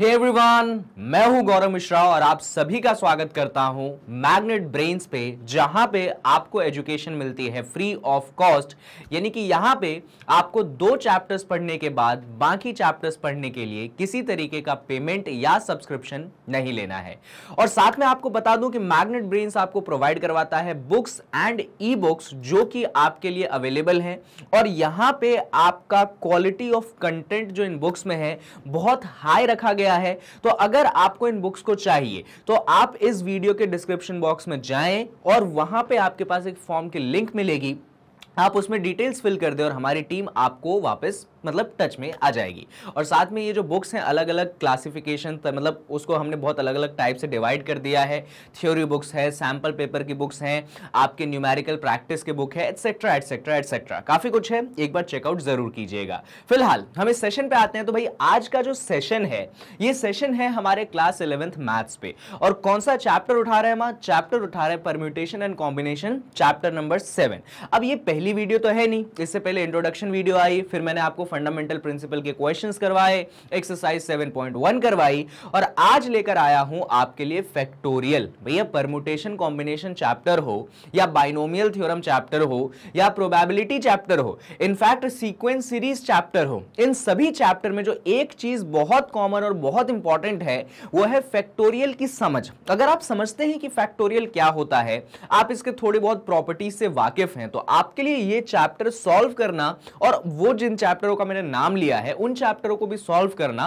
हे hey everyone मैं हूं गौरव मिश्रा और आप सभी का स्वागत करता हूं मैग्नेट ब्रेन्स पे जहां पे आपको एजुकेशन मिलती है फ्री ऑफ कॉस्ट यानी कि यहां पे आपको दो चैप्टर्स पढ़ने के बाद बाकी चैप्टर्स पढ़ने के लिए किसी तरीके का पेमेंट या सब्सक्रिप्शन नहीं लेना है और साथ में आपको बता दूं कि मैग्नेट ब्रेन्स आपको प्रोवाइड करवाता है बुक्स एंड ई बुक्स जो कि आपके लिए अवेलेबल हैं और यहाँ पे आपका क्वालिटी ऑफ कंटेंट जो इन बुक्स में है बहुत हाई रखा गया गया है तो अगर आपको इन बुक्स को चाहिए तो आप इस वीडियो के डिस्क्रिप्शन बॉक्स में जाएं और वहां पे आपके पास एक फॉर्म की लिंक मिलेगी आप उसमें डिटेल्स फिल कर दें और हमारी टीम आपको वापस मतलब टच में आ जाएगी और साथ में ये जो बुक्स हैं अलग अलग क्लासिफिकेशन मतलब उसको हमने बहुत अलग अलग टाइप से डिवाइड कर दिया है थ्योरी बुक्स है सैम्पल पेपर की बुक्स हैं आपके न्यूमेरिकल प्रैक्टिस के बुक है एट्सेट्रा एट्सेट्रा एट्सेट्रा काफ़ी कुछ है एक बार चेकआउट ज़रूर कीजिएगा फिलहाल हम इस सेशन पे आते हैं तो भाई आज का जो सेशन है ये सेशन है हमारे क्लास इलेवेंथ मैथ्स पे और कौन सा चैप्टर उठा रहे हैं माँ चैप्टर उठा रहे हैं permutation and combination chapter number seven अब ये पहली वीडियो तो है नहीं इससे पहले इंट्रोडक्शन वीडियो आई फिर मैंने आपको फंडामेंटल प्रिंसिपल के क्वेश्चन करवाए एक्सरसाइज सेवन करवाई और आज लेकर आया हूं आपके लिए फैक्टोरियल भैया परमुटेशन कॉम्बिनेशन चैप्टर हो या बाइनोमियल थ्योरम चैप्टर हो या प्रोबेबिलिटी चैप्टर हो इनफैक्ट सीक्वेंस सीरीज चैप्टर हो इन सभी चैप्टर में जो एक चीज बहुत कॉमन और बहुत इंपॉर्टेंट है वो है फैक्टोरियल की समझ अगर आप समझते हैं कि फैक्टोरियल क्या होता है आप इसके थोड़े बहुत प्रॉपर्टीज से वाकिफ हैं तो आपके लिए ये चैप्टर सॉल्व करना और वो जिन चैप्टर चैप्टरों का मैंने नाम लिया है उन चैप्टरों को भी सॉल्व करना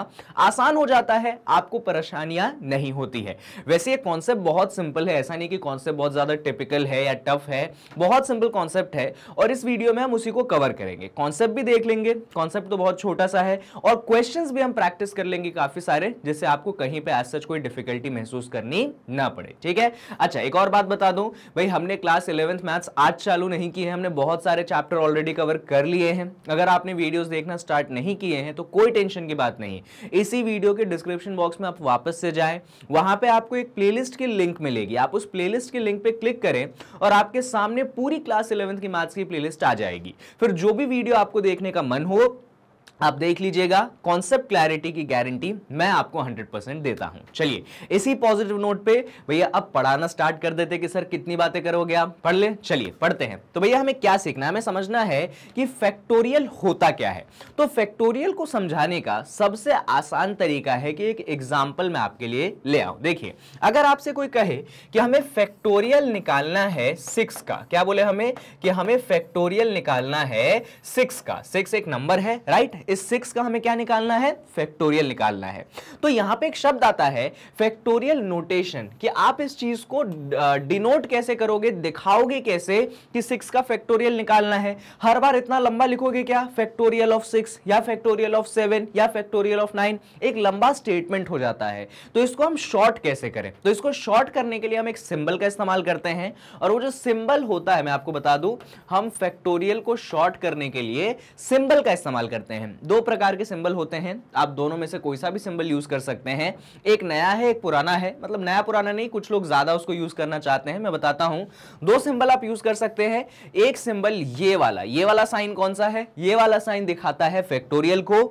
आसान हो जाता है आपको परेशानियां नहीं होती है वैसे ये कॉन्सेप्ट बहुत सिंपल है ऐसा नहीं कि कॉन्सेप्ट बहुत ज़्यादा टिपिकल है या टफ है बहुत सिंपल कॉन्सेप्ट है और इस वीडियो में हम उसी को कवर करेंगे कॉन्सेप्ट भी देख लेंगे कॉन्सेप्ट तो बहुत छोटा सा है और क्वेश्चन भी हम प्रैक्टिस कर लेंगे काफ़ी सारे जिससे आपको कहीं पर ऐसा कोई डिफिकल्टी महसूस करनी ना पड़े ठीक है अच्छा एक और बात बता दूं भाई हमने क्लास इलेवेंथ मैथ्स आज चालू नहीं की है हमने बहुत सारे चैप्टर ऑलरेडी कवर कर लिए हैं अगर आपने वीडियोस देखना स्टार्ट नहीं किए हैं तो कोई टेंशन की बात नहीं इसी वीडियो के डिस्क्रिप्शन बॉक्स में आप वापस से जाए वहां पर आपको एक प्लेलिस्ट की लिंक मिलेगी आप उस लिस्ट के लिंक पर क्लिक करें और आपके सामने पूरी क्लास इलेवंथ की मार्क्स की लिस्ट आ जाएगी फिर जो भी वीडियो आपको देखने का मन हो आप देख लीजिएगा कॉन्सेप्ट क्लैरिटी की गारंटी मैं आपको 100% देता हूं चलिए इसी पॉजिटिव नोट पे भैया अब पढ़ाना स्टार्ट कर देते कि सर कितनी बातें करोगे आप पढ़ ले चलिए पढ़ते हैं तो भैया हमें क्या सीखना है हमें समझना है कि फैक्टोरियल होता क्या है तो फैक्टोरियल को समझाने का सबसे आसान तरीका है कि एक एग्जाम्पल मैं आपके लिए ले आऊँ देखिए अगर आपसे कोई कहे कि हमें फैक्टोरियल निकालना है सिक्स का क्या बोले हमें कि हमें फैक्टोरियल निकालना है सिक्स का सिक्स एक नंबर है राइट इस सिक्स का हमें क्या निकालना है फैक्टोरियल निकालना है तो यहां पे एक शब्द आता है फैक्टोरियल नोटेशन कि आप इस चीज को डिनोट कैसे करोगे दिखाओगे कैसे कि सिक्स का फैक्टोरियल निकालना है हर बार इतना लंबा लिखोगे क्या फैक्टोरियल ऑफ सिक्स या फैक्टोरियल ऑफ सेवन या फैक्टोरियल ऑफ नाइन एक लंबा स्टेटमेंट हो जाता है तो इसको हम शॉर्ट कैसे करें तो इसको शॉर्ट करने के लिए हम एक सिंबल का इस्तेमाल करते हैं और वो जो सिंबल होता है मैं आपको बता दूं हम फैक्टोरियल को शॉर्ट करने के लिए सिंबल का इस्तेमाल करते हैं दो प्रकार के सिंबल होते हैं आप दोनों में से कोई सा भी सिंबल यूज कर सकते हैं एक नया है एक पुराना है मतलब नया पुराना नहीं कुछ लोग ज्यादा उसको यूज करना चाहते हैं मैं बताता हूं दो सिंबल आप यूज कर सकते हैं एक सिंबल ये वाला ये वाला साइन कौन सा है ये वाला साइन दिखाता है फैक्टोरियल को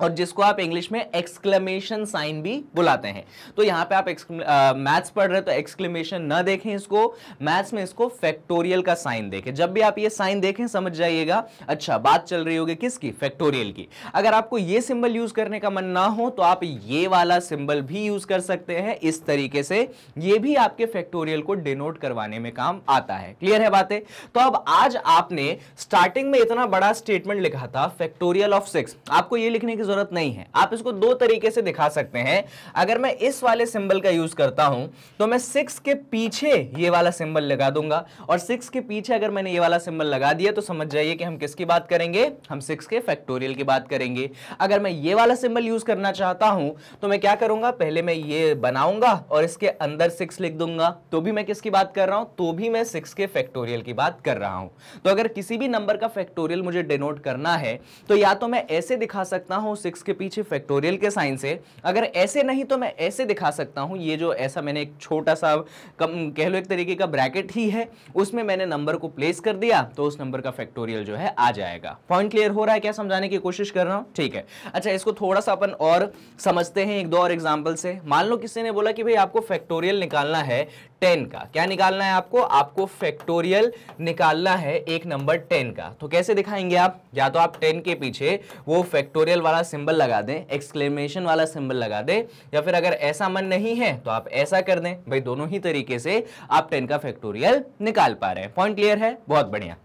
और जिसको आप इंग्लिश में एक्सक्लेमेशन साइन भी बुलाते हैं तो यहाँ पे आप मैथ्स पढ़ रहे तो एक्सक्लेमेशन ना देखें इसको मैथ्स में इसको फैक्टोरियल का साइन देखें जब भी आप ये साइन देखें समझ जाइएगा अच्छा बात चल रही होगी किसकी फैक्टोरियल की अगर आपको ये सिंबल यूज करने का मन ना हो तो आप ये वाला सिंबल भी यूज कर सकते हैं इस तरीके से ये भी आपके फैक्टोरियल को डिनोट करवाने में काम आता है क्लियर है बातें तो अब आज आपने स्टार्टिंग में इतना बड़ा स्टेटमेंट लिखा था फैक्टोरियल ऑफ सिक्स आपको ये लिखने की जरूरत नहीं है आप इसको दो तरीके से दिखा सकते हैं अगर मैं इस वाले सिंबल का यूज करता हूं तो मैं सिक्स के पीछे ये वाला सिंबल लगा दूंगा और सिक्स के पीछे अगर मैंने ये वाला सिंबल लगा दिया तो समझ जाइए कि हम किसकी बात करेंगे हम सिक्स के फैक्टोरियल की बात करेंगे अगर मैं ये वाला सिंबल यूज करना चाहता हूं तो मैं क्या करूंगा पहले मैं ये बनाऊंगा और इसके अंदर सिक्स लिख दूंगा तो भी मैं किसकी बात कर रहा हूं तो भी मैं सिक्स के फैक्टोरियल की बात कर रहा हूं तो अगर किसी भी नंबर का फैक्टोरियल मुझे डिनोट करना है तो या तो मैं ऐसे दिखा सकता हूं हूँ सिक्स के पीछे फैक्टोरियल के साइन से अगर ऐसे नहीं तो मैं ऐसे दिखा सकता हूँ ये जो ऐसा मैंने एक छोटा सा कम कह लो एक तरीके का ब्रैकेट ही है उसमें मैंने नंबर को प्लेस कर दिया तो उस नंबर का फैक्टोरियल जो है आ जाएगा पॉइंट क्लियर हो रहा है क्या समझाने की कोशिश कर रहा हूँ ठीक है अच्छा इसको थोड़ा सा अपन और समझते हैं एक दो और एग्जाम्पल से मान लो किसी ने बोला कि भाई आपको फैक्टोरियल निकालना है टेन का क्या निकालना है आपको आपको फैक्टोरियल निकालना है एक नंबर टेन का तो कैसे दिखाएंगे आप या तो आप टेन के पीछे वो फैक्टोरियल वाला सिंबल लगा दें एक्सक्लेमेशन वाला सिंबल लगा दें या फिर अगर ऐसा मन नहीं है तो आप ऐसा कर दें भाई दोनों ही तरीके से आप टेन का फैक्टोरियल निकाल पा रहे हैं पॉइंट क्लियर है बहुत बढ़िया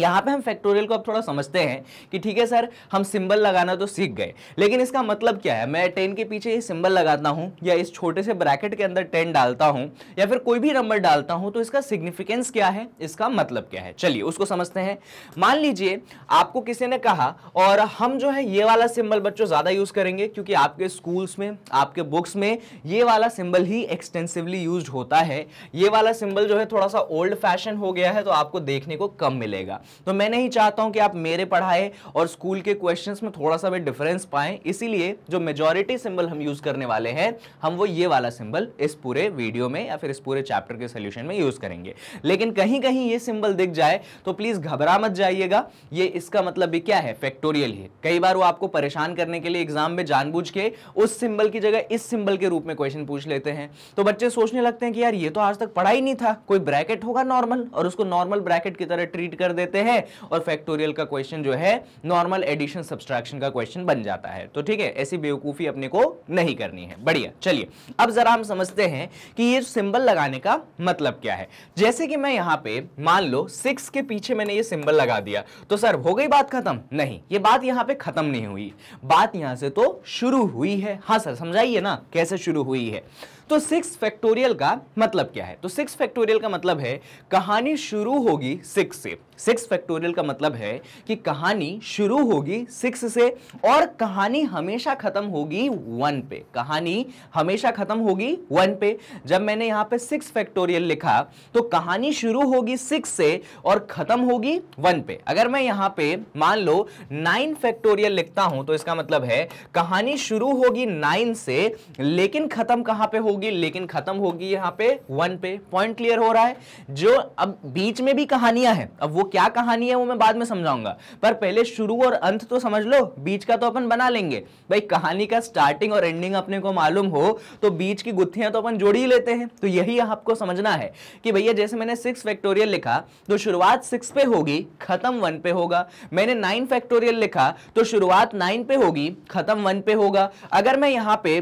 यहाँ पे हम फैक्टोरियल को अब थोड़ा समझते हैं कि ठीक है सर हम सिंबल लगाना तो सीख गए लेकिन इसका मतलब क्या है मैं टेन के पीछे ये सिंबल लगाता हूँ या इस छोटे से ब्रैकेट के अंदर टेन डालता हूँ या फिर कोई भी नंबर डालता हूँ तो इसका सिग्निफिकेंस क्या है इसका मतलब क्या है चलिए उसको समझते हैं मान लीजिए आपको किसी ने कहा और हम जो है ये वाला सिम्बल बच्चों ज़्यादा यूज़ करेंगे क्योंकि आपके स्कूल्स में आपके बुक्स में ये वाला सिम्बल ही एक्सटेंसिवली यूज होता है ये वाला सिम्बल जो है थोड़ा सा ओल्ड फैशन हो गया है तो आपको देखने को कम मिलेगा तो मैं नहीं चाहता हूं कि आप मेरे पढ़ाए और स्कूल के क्वेश्चंस में थोड़ा सा भी डिफरेंस पाएं इसीलिए जो मेजॉरिटी सिंबल हम यूज करने वाले हैं हम वो ये वाला सिंबल इस पूरे वीडियो में या फिर इस पूरे चैप्टर के सोल्यूशन में यूज करेंगे लेकिन कहीं कहीं ये सिंबल दिख जाए तो प्लीज घबरा मत जाइएगा ये इसका मतलब भी क्या है फैक्टोरियल ही कई बार वो आपको परेशान करने के लिए एग्जाम में जानबूझ के उस सिंबल की जगह इस सिंबल के रूप में क्वेश्चन पूछ लेते हैं तो बच्चे सोचने लगते हैं कि यार ये तो आज तक पढ़ा ही नहीं था कोई ब्रैकेट होगा नॉर्मल और उसको नॉर्मल ब्रैकेट की तरह ट्रीट कर देते लेते हैं और फैक्टोरियल का क्वेश्चन जो है नॉर्मल एडिशन सब्सट्रैक्शन का क्वेश्चन बन जाता है तो ठीक है ऐसी बेवकूफ़ी अपने को नहीं करनी है बढ़िया चलिए अब ज़रा हम समझते हैं कि ये सिंबल लगाने का मतलब क्या है जैसे कि मैं यहां पे मान लो सिक्स के पीछे मैंने ये सिंबल लगा दिया तो सर हो गई बात खत्म नहीं ये बात यहां पे खत्म नहीं हुई बात यहां से तो शुरू हुई है हाँ सर समझाइए ना कैसे शुरू हुई है तो सिक्स फैक्टोरियल का मतलब क्या है तो सिक्स फैक्टोरियल का मतलब है कहानी शुरू होगी सिक्स से सिक्स फैक्टोरियल का मतलब है कि कहानी शुरू होगी सिक्स से और कहानी हमेशा खत्म होगी वन पे कहानी हमेशा खत्म होगी वन पे जब मैंने यहां पे सिक्स फैक्टोरियल लिखा तो कहानी शुरू होगी सिक्स से और खत्म होगी वन पे अगर मैं यहां पे मान लो नाइन फैक्टोरियल लिखता हूं तो इसका मतलब है कहानी शुरू होगी नाइन से लेकिन खत्म कहां पे हो होगी लेकिन खत्म होगी यहां पे वन पे पॉइंट क्लियर हो रहा है जो अब बीच में भी कहानियां हैं अब वो क्या कहानी है वो मैं बाद में समझाऊंगा पर पहले शुरू और अंत तो समझ लो बीच का तो अपन बना लेंगे भाई कहानी का स्टार्टिंग और एंडिंग अपने को मालूम हो तो बीच की गुत्थियां तो अपन जोड़ ही लेते हैं तो यही आपको समझना है कि भैया जैसे मैंने सिक्स फैक्टोरियल लिखा तो शुरुआत सिक्स पे होगी खत्म वन पे होगा मैंने नाइन फैक्टोरियल लिखा तो शुरुआत नाइन पे होगी खत्म वन पे होगा अगर मैं यहां पर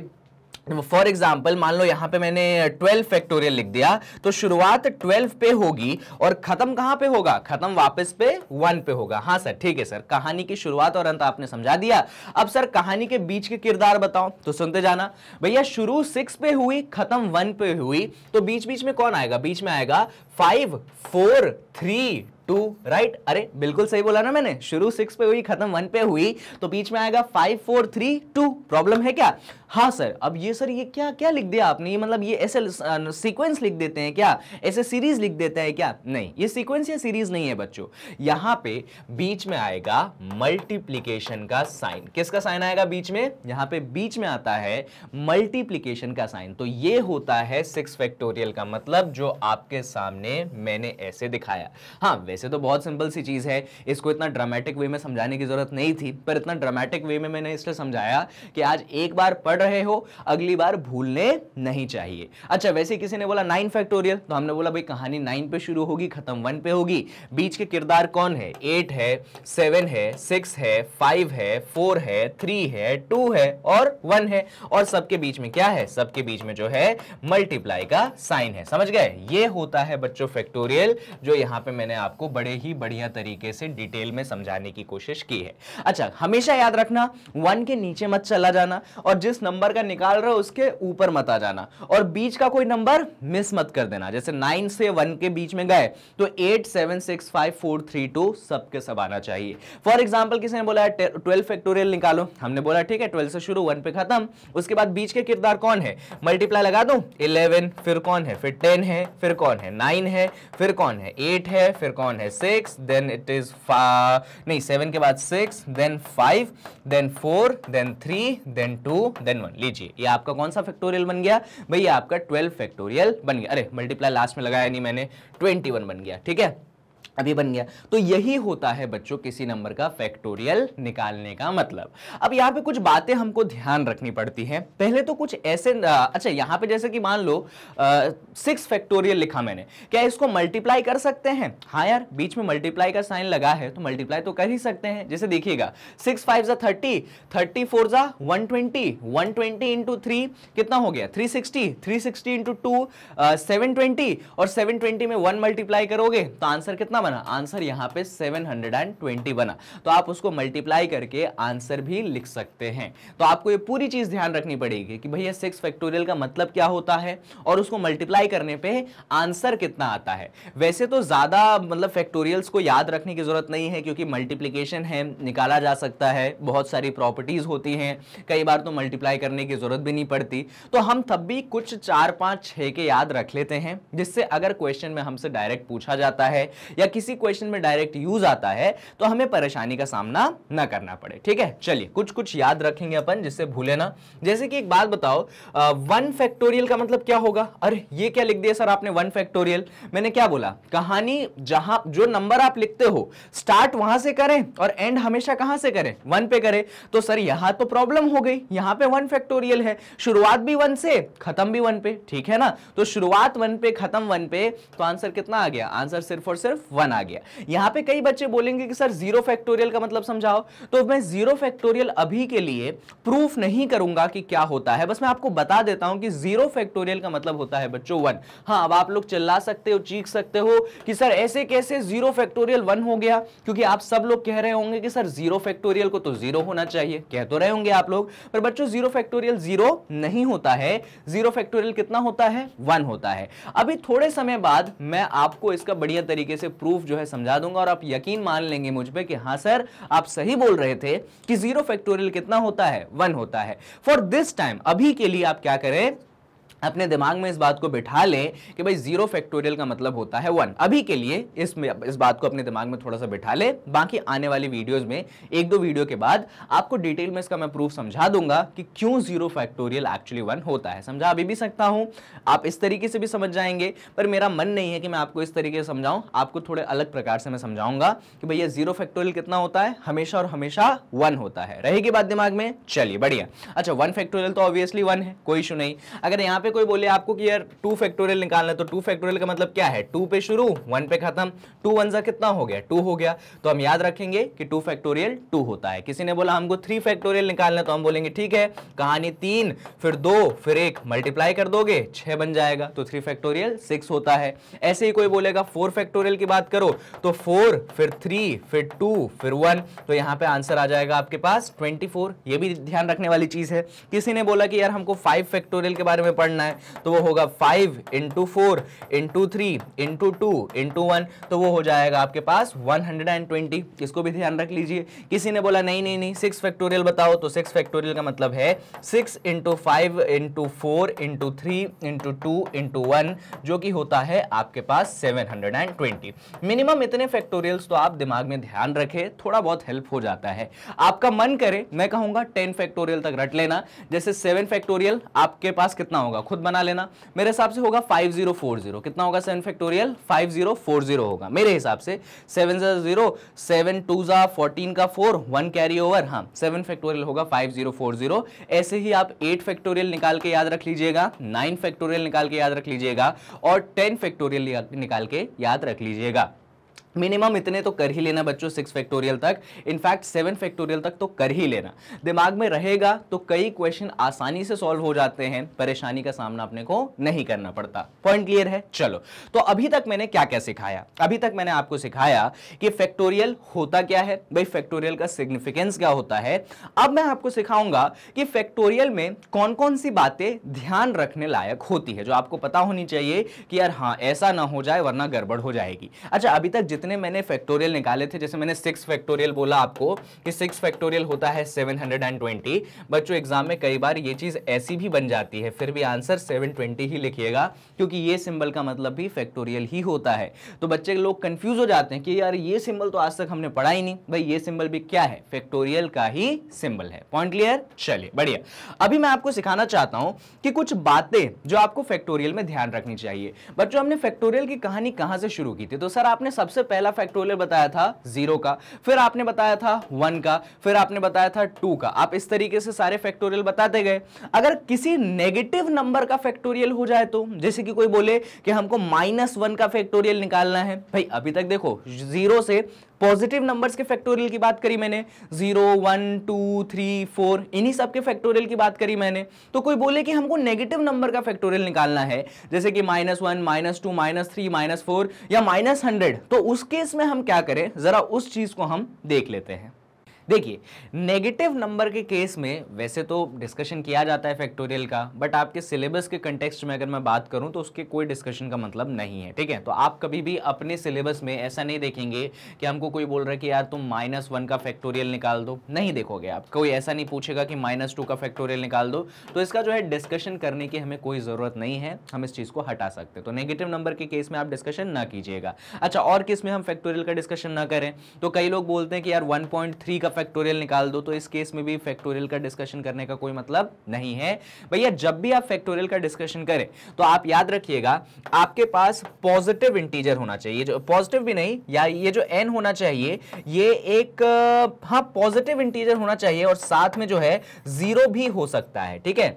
फॉर एग्जाम्पल मान लो यहां पे मैंने 12 फैक्टोरियल लिख दिया तो शुरुआत 12 पे होगी और खत्म कहां पे होगा खत्म वापस पे 1 पे होगा हाँ सर ठीक है सर कहानी की शुरुआत और अंत आपने समझा दिया अब सर कहानी के बीच के किरदार बताओ तो सुनते जाना भैया शुरू सिक्स पे हुई खत्म वन पे हुई तो बीच बीच में कौन आएगा बीच में आएगा five four three two right अरे बिल्कुल सही बोला ना मैंने शुरू सिक्स पे हुई खत्म वन पे हुई तो बीच में आएगा five four three two problem है क्या हाँ सर अब ये सर ये क्या क्या लिख दिया आपने ये मतलब ये ऐसे सीक्वेंस लिख देते हैं क्या ऐसे सीरीज लिख देते हैं क्या नहीं ये सीक्वेंस या सीरीज नहीं है बच्चों यहाँ पे बीच में आएगा मल्टीप्लीकेशन का साइन किसका साइन आएगा बीच में यहाँ पे बीच में आता है मल्टीप्लीकेशन का साइन तो ये होता है सिक्स फैक्टोरियल का मतलब जो आपके सामने मैंने ऐसे दिखाया हाँ वैसे तो बहुत सिंपल सी चीज़ है इसको इतना ड्रामेटिक वे में समझाने की जरूरत नहीं थी पर इतना ड्रामेटिक वे में मैंने इसलिए समझाया कि आज एक बार पढ़ पढ़ रहे हो अगली बार भूलने नहीं चाहिए अच्छा वैसे किसी ने बोला नाइन फैक्टोरियल तो हमने बोला भाई कहानी नाइन पे शुरू होगी खत्म वन पे होगी बीच के किरदार कौन है एट है सेवन है सिक्स है फाइव है फोर है थ्री है टू है और वन है और सबके बीच में क्या है सबके बीच में जो है मल्टीप्लाई का साइन है समझ गए ये होता है बच्चों फैक्टोरियल जो यहाँ पे मैंने आपको बड़े ही बढ़िया तरीके से डिटेल में समझाने की कोशिश की है अच्छा हमेशा याद रखना वन के नीचे मत चला जाना और जिस नंबर नंबर का निकाल रहे हो उसके ऊपर मत आ जाना और बीच का कोई नंबर मिस मत कर देना जैसे नाइन से वन के बीच में गए तो eight seven six five four three two सबके सब आना चाहिए फॉर एग्जाम्पल किसी ने बोला ट्वेल्व फैक्टोरियल निकालो हमने बोला ठीक है ट्वेल्व से शुरू वन पे खत्म उसके बाद बीच के किरदार कौन है मल्टीप्लाई लगा दो इलेवन फिर कौन है फिर टेन है फिर कौन है नाइन है फिर कौन है एट है फिर कौन है सिक्स देन इट इज नहीं सेवन के बाद six then five then four then three then two then one लीजिए ये आपका कौन सा फैक्टोरियल बन गया भैया आपका ट्वेल्व फैक्टोरियल बन गया अरे मल्टीप्लाई लास्ट में लगाया नहीं मैंने ट्वेंटी वन बन गया ठीक है अभी बन गया तो यही होता है बच्चों किसी नंबर का फैक्टोरियल निकालने का मतलब अब यहाँ पे कुछ बातें हमको ध्यान रखनी पड़ती हैं पहले तो कुछ ऐसे अच्छा यहाँ पे जैसे कि मान लो सिक्स फैक्टोरियल लिखा मैंने क्या इसको मल्टीप्लाई कर सकते हैं हाँ यार बीच में मल्टीप्लाई का साइन लगा है तो मल्टीप्लाई तो कर ही सकते हैं जैसे देखिएगा सिक्स फाइव ज़ा थर्टी थर्टी फोर ज़ा one twenty one twenty into three कितना हो गया three sixty three sixty into two seven twenty और सेवन ट्वेंटी में वन मल्टीप्लाई करोगे तो आंसर कितना बना आंसर यहाँ पे 720 बना तो आप उसको मल्टीप्लाई करके आंसर भी लिख सकते हैं तो आपको ये पूरी चीज़ ध्यान रखनी पड़ेगी कि भैया सिक्स फैक्टोरियल का मतलब क्या होता है और उसको मल्टीप्लाई करने पर आंसर कितना आता है वैसे तो ज़्यादा मतलब फैक्टोरियल्स को याद रखने की ज़रूरत नहीं है क्योंकि मल्टीप्लीकेशन है निकाला जा सकता है बहुत सारी प्रॉपर्टीज़ होती हैं कई बार तो मल्टीप्लाई करने की ज़रूरत भी नहीं पड़ती तो हम तब भी कुछ चार पाँच छः के याद रख लेते हैं जिससे अगर क्वेश्चन में हमसे डायरेक्ट पूछा जाता है या किसी किसी क्वेश्चन में डायरेक्ट यूज आता है तो हमें परेशानी का सामना न करना पड़े ठीक है चलिए कुछ कुछ याद रखेंगे अपन जिससे भूले ना जैसे कि एक बात बताओ वन फैक्टोरियल का मतलब क्या होगा अरे ये क्या लिख दिया सर आपने वन फैक्टोरियल मैंने क्या बोला कहानी जहां जो नंबर आप लिखते हो स्टार्ट वहां से करें और एंड हमेशा कहां से करें वन पे करें तो सर यहां तो प्रॉब्लम हो गई यहां पे वन फैक्टोरियल है शुरुआत भी वन से खत्म भी वन पे ठीक है ना तो शुरुआत वन पे खत्म वन पे तो आंसर कितना आ गया आंसर सिर्फ और सिर्फ वन आ गया यहां पे कई बच्चे बोलेंगे कि सर जीरो फैक्टोरियल का मतलब समझाओ तो मैं जीरो फैक्टोरियल अभी के लिए प्रूफ नहीं करूंगा कि क्या होता है बस मैं आपको बता देता हूं कि जीरो फैक्टोरियल का मतलब होता है बच्चों वन हाँ अब आप लोग चिल्ला सकते हो चीख सकते हो कि सर ऐसे कैसे जीरो फैक्टोरियल वन हो गया क्योंकि आप सब लोग कह रहे होंगे कि सर जीरो फैक्टोरियल को तो जीरो होना चाहिए कह तो रहे होंगे आप लोग पर बच्चों जीरो फैक्टोरियल जीरो नहीं होता है जीरो फैक्टोरियल कितना होता है वन होता है अभी थोड़े समय बाद मैं आपको इसका बढ़िया तरीके से प्रूफ प्रूफ जो है समझा दूंगा और आप यकीन मान लेंगे मुझ पर कि हाँ सर आप सही बोल रहे थे कि जीरो फैक्टोरियल कितना होता है वन होता है फॉर दिस टाइम अभी के लिए आप क्या करें अपने दिमाग में इस बात को बिठा लें कि भाई जीरो फैक्टोरियल का मतलब होता है वन अभी के लिए इस इस बात को अपने दिमाग में थोड़ा सा बिठा लें बाकी आने वाली वीडियोस में एक दो वीडियो के बाद आपको डिटेल में इसका मैं प्रूफ समझा दूंगा कि क्यों जीरो फैक्टोरियल एक्चुअली वन होता है समझा अभी भी सकता हूँ आप इस तरीके से भी समझ जाएंगे पर मेरा मन नहीं है कि मैं आपको इस तरीके से समझाऊँ आपको थोड़े अलग प्रकार से मैं समझाऊंगा कि भैया जीरो फैक्टोरियल कितना होता है हमेशा और हमेशा वन होता है रहेगी बात दिमाग में चलिए बढ़िया अच्छा वन फैक्टोरियल तो ऑब्वियसली वन है कोई इशू नहीं अगर यहाँ यहाँ पे कोई बोले आपको कि यार टू फैक्टोरियल निकालना है तो टू फैक्टोरियल का मतलब क्या है टू पे शुरू वन पे खत्म टू वन सा कितना हो गया टू हो गया तो हम याद रखेंगे कि टू फैक्टोरियल टू होता है किसी ने बोला हमको थ्री फैक्टोरियल निकालना तो हम बोलेंगे ठीक है कहानी तीन फिर दो फिर एक मल्टीप्लाई कर दोगे छः बन जाएगा तो थ्री फैक्टोरियल सिक्स होता है ऐसे ही कोई बोलेगा फोर फैक्टोरियल की बात करो तो फोर फिर थ्री फिर टू फिर वन तो यहाँ पे आंसर आ जाएगा आपके पास ट्वेंटी फोर ये भी ध्यान रखने वाली चीज़ है किसी ने बोला कि यार हमको फाइव फैक्टोरियल के बारे में पढ़ पढ़ना है तो वो होगा five into four into three into two into one तो वो हो जाएगा आपके पास वन हंड्रेड एंड ट्वेंटी इसको भी ध्यान रख लीजिए किसी ने बोला नहीं नहीं नहीं सिक्स फैक्टोरियल बताओ तो सिक्स फैक्टोरियल का मतलब है six into five into four into three into two into one जो कि होता है आपके पास seven hundred and twenty minimum इतने फैक्टोरियल्स तो आप दिमाग में ध्यान रखें थोड़ा बहुत हेल्प हो जाता है आपका मन करे मैं कहूँगा टेन फैक्टोरियल तक रट लेना जैसे सेवन फैक्टोरियल आपके पास कितना होगा होगा खुद बना लेना मेरे हिसाब से होगा 5040 कितना होगा सेवन फैक्टोरियल 5040 होगा मेरे हिसाब से सेवन ज़ा जीरो सेवन टू ज़ा फोर्टीन का फोर वन कैरी ओवर हाँ सेवन फैक्टोरियल होगा 5040 ऐसे ही आप एट फैक्टोरियल निकाल के याद रख लीजिएगा नाइन फैक्टोरियल निकाल के याद रख लीजिएगा और टेन फैक्टोरियल निकाल के याद रख लीजिएगा मिनिमम इतने तो कर ही लेना बच्चों सिक्स फैक्टोरियल तक इनफैक्ट सेवन फैक्टोरियल तक तो कर ही लेना दिमाग में रहेगा तो कई क्वेश्चन आसानी से सॉल्व हो जाते हैं परेशानी का सामना अपने को नहीं करना पड़ता पॉइंट क्लियर है चलो तो अभी तक मैंने क्या क्या सिखाया अभी तक मैंने आपको सिखाया कि फैक्टोरियल होता क्या है भाई फैक्टोरियल का सिग्निफिकेंस क्या होता है अब मैं आपको सिखाऊंगा कि फैक्टोरियल में कौन कौन सी बातें ध्यान रखने लायक होती है जो आपको पता होनी चाहिए कि यार हाँ ऐसा ना हो जाए वरना गड़बड़ हो जाएगी अच्छा अभी तक जितने मैंने फैक्टोरियल निकाले थे जैसे मैंने सिक्स फैक्टोरियल बोला आपको कि सिक्स फैक्टोरियल होता है सेवन हंड्रेड एंड ट्वेंटी बच्चों एग्जाम में कई बार ये चीज़ ऐसी भी बन जाती है फिर भी आंसर सेवन ट्वेंटी ही लिखिएगा क्योंकि ये सिंबल का मतलब भी फैक्टोरियल ही होता है तो बच्चे लोग कन्फ्यूज़ हो जाते हैं कि यार ये सिंबल तो आज तक हमने पढ़ा ही नहीं भाई ये सिंबल भी क्या है फैक्टोरियल का ही सिंबल है पॉइंट क्लियर चलिए बढ़िया अभी मैं आपको सिखाना चाहता हूँ कि कुछ बातें जो आपको फैक्टोरियल में ध्यान रखनी चाहिए बच्चों हमने फैक्टोरियल की कहानी कहाँ से शुरू की थी तो सर आपने सबसे पहला फैक्टोरियल बताया था जीरो का फिर आपने बताया था वन का फिर आपने बताया था टू का आप इस तरीके से सारे फैक्टोरियल बताते गए अगर किसी नेगेटिव नंबर का फैक्टोरियल हो जाए तो जैसे कि कोई बोले कि हमको माइनस वन का फैक्टोरियल निकालना है भाई अभी तक देखो जीरो से पॉजिटिव नंबर्स के फैक्टोरियल की बात करी मैंने zero one two three four इन्हीं सब के फैक्टोरियल की बात करी मैंने तो कोई बोले कि हमको नेगेटिव नंबर का फैक्टोरियल निकालना है जैसे कि minus one minus two minus three minus four या माइनस हंड्रेड तो उस केस में हम क्या करें जरा उस चीज को हम देख लेते हैं देखिए नेगेटिव नंबर के केस में वैसे तो डिस्कशन किया जाता है फैक्टोरियल का बट आपके सिलेबस के कंटेक्स्ट में अगर मैं बात करूं तो उसके कोई डिस्कशन का मतलब नहीं है ठीक है तो आप कभी भी अपने सिलेबस में ऐसा नहीं देखेंगे कि हमको कोई बोल रहा है कि यार तुम माइनस वन का फैक्टोरियल निकाल दो नहीं देखोगे आप कोई ऐसा नहीं पूछेगा कि माइनस टू का फैक्टोरियल निकाल दो तो इसका जो है डिस्कशन करने की हमें कोई ज़रूरत नहीं है हम इस चीज़ को हटा सकते तो नेगेटिव नंबर के केस में आप डिस्कशन ना कीजिएगा अच्छा और किस में हम फैक्टोरियल का डिस्कशन ना करें तो कई लोग बोलते हैं कि यार वन का फैक्टोरियल निकाल दो तो इस केस में भी फैक्टोरियल का डिस्कशन करने का कोई मतलब नहीं है भैया जब भी आप फैक्टोरियल का डिस्कशन करें तो आप याद रखिएगा आपके पास पॉजिटिव इंटीजर होना चाहिए जो पॉजिटिव भी नहीं या ये जो एन होना चाहिए ये एक हाँ पॉजिटिव इंटीजर होना चाहिए और साथ में जो है जीरो भी हो सकता है ठीक है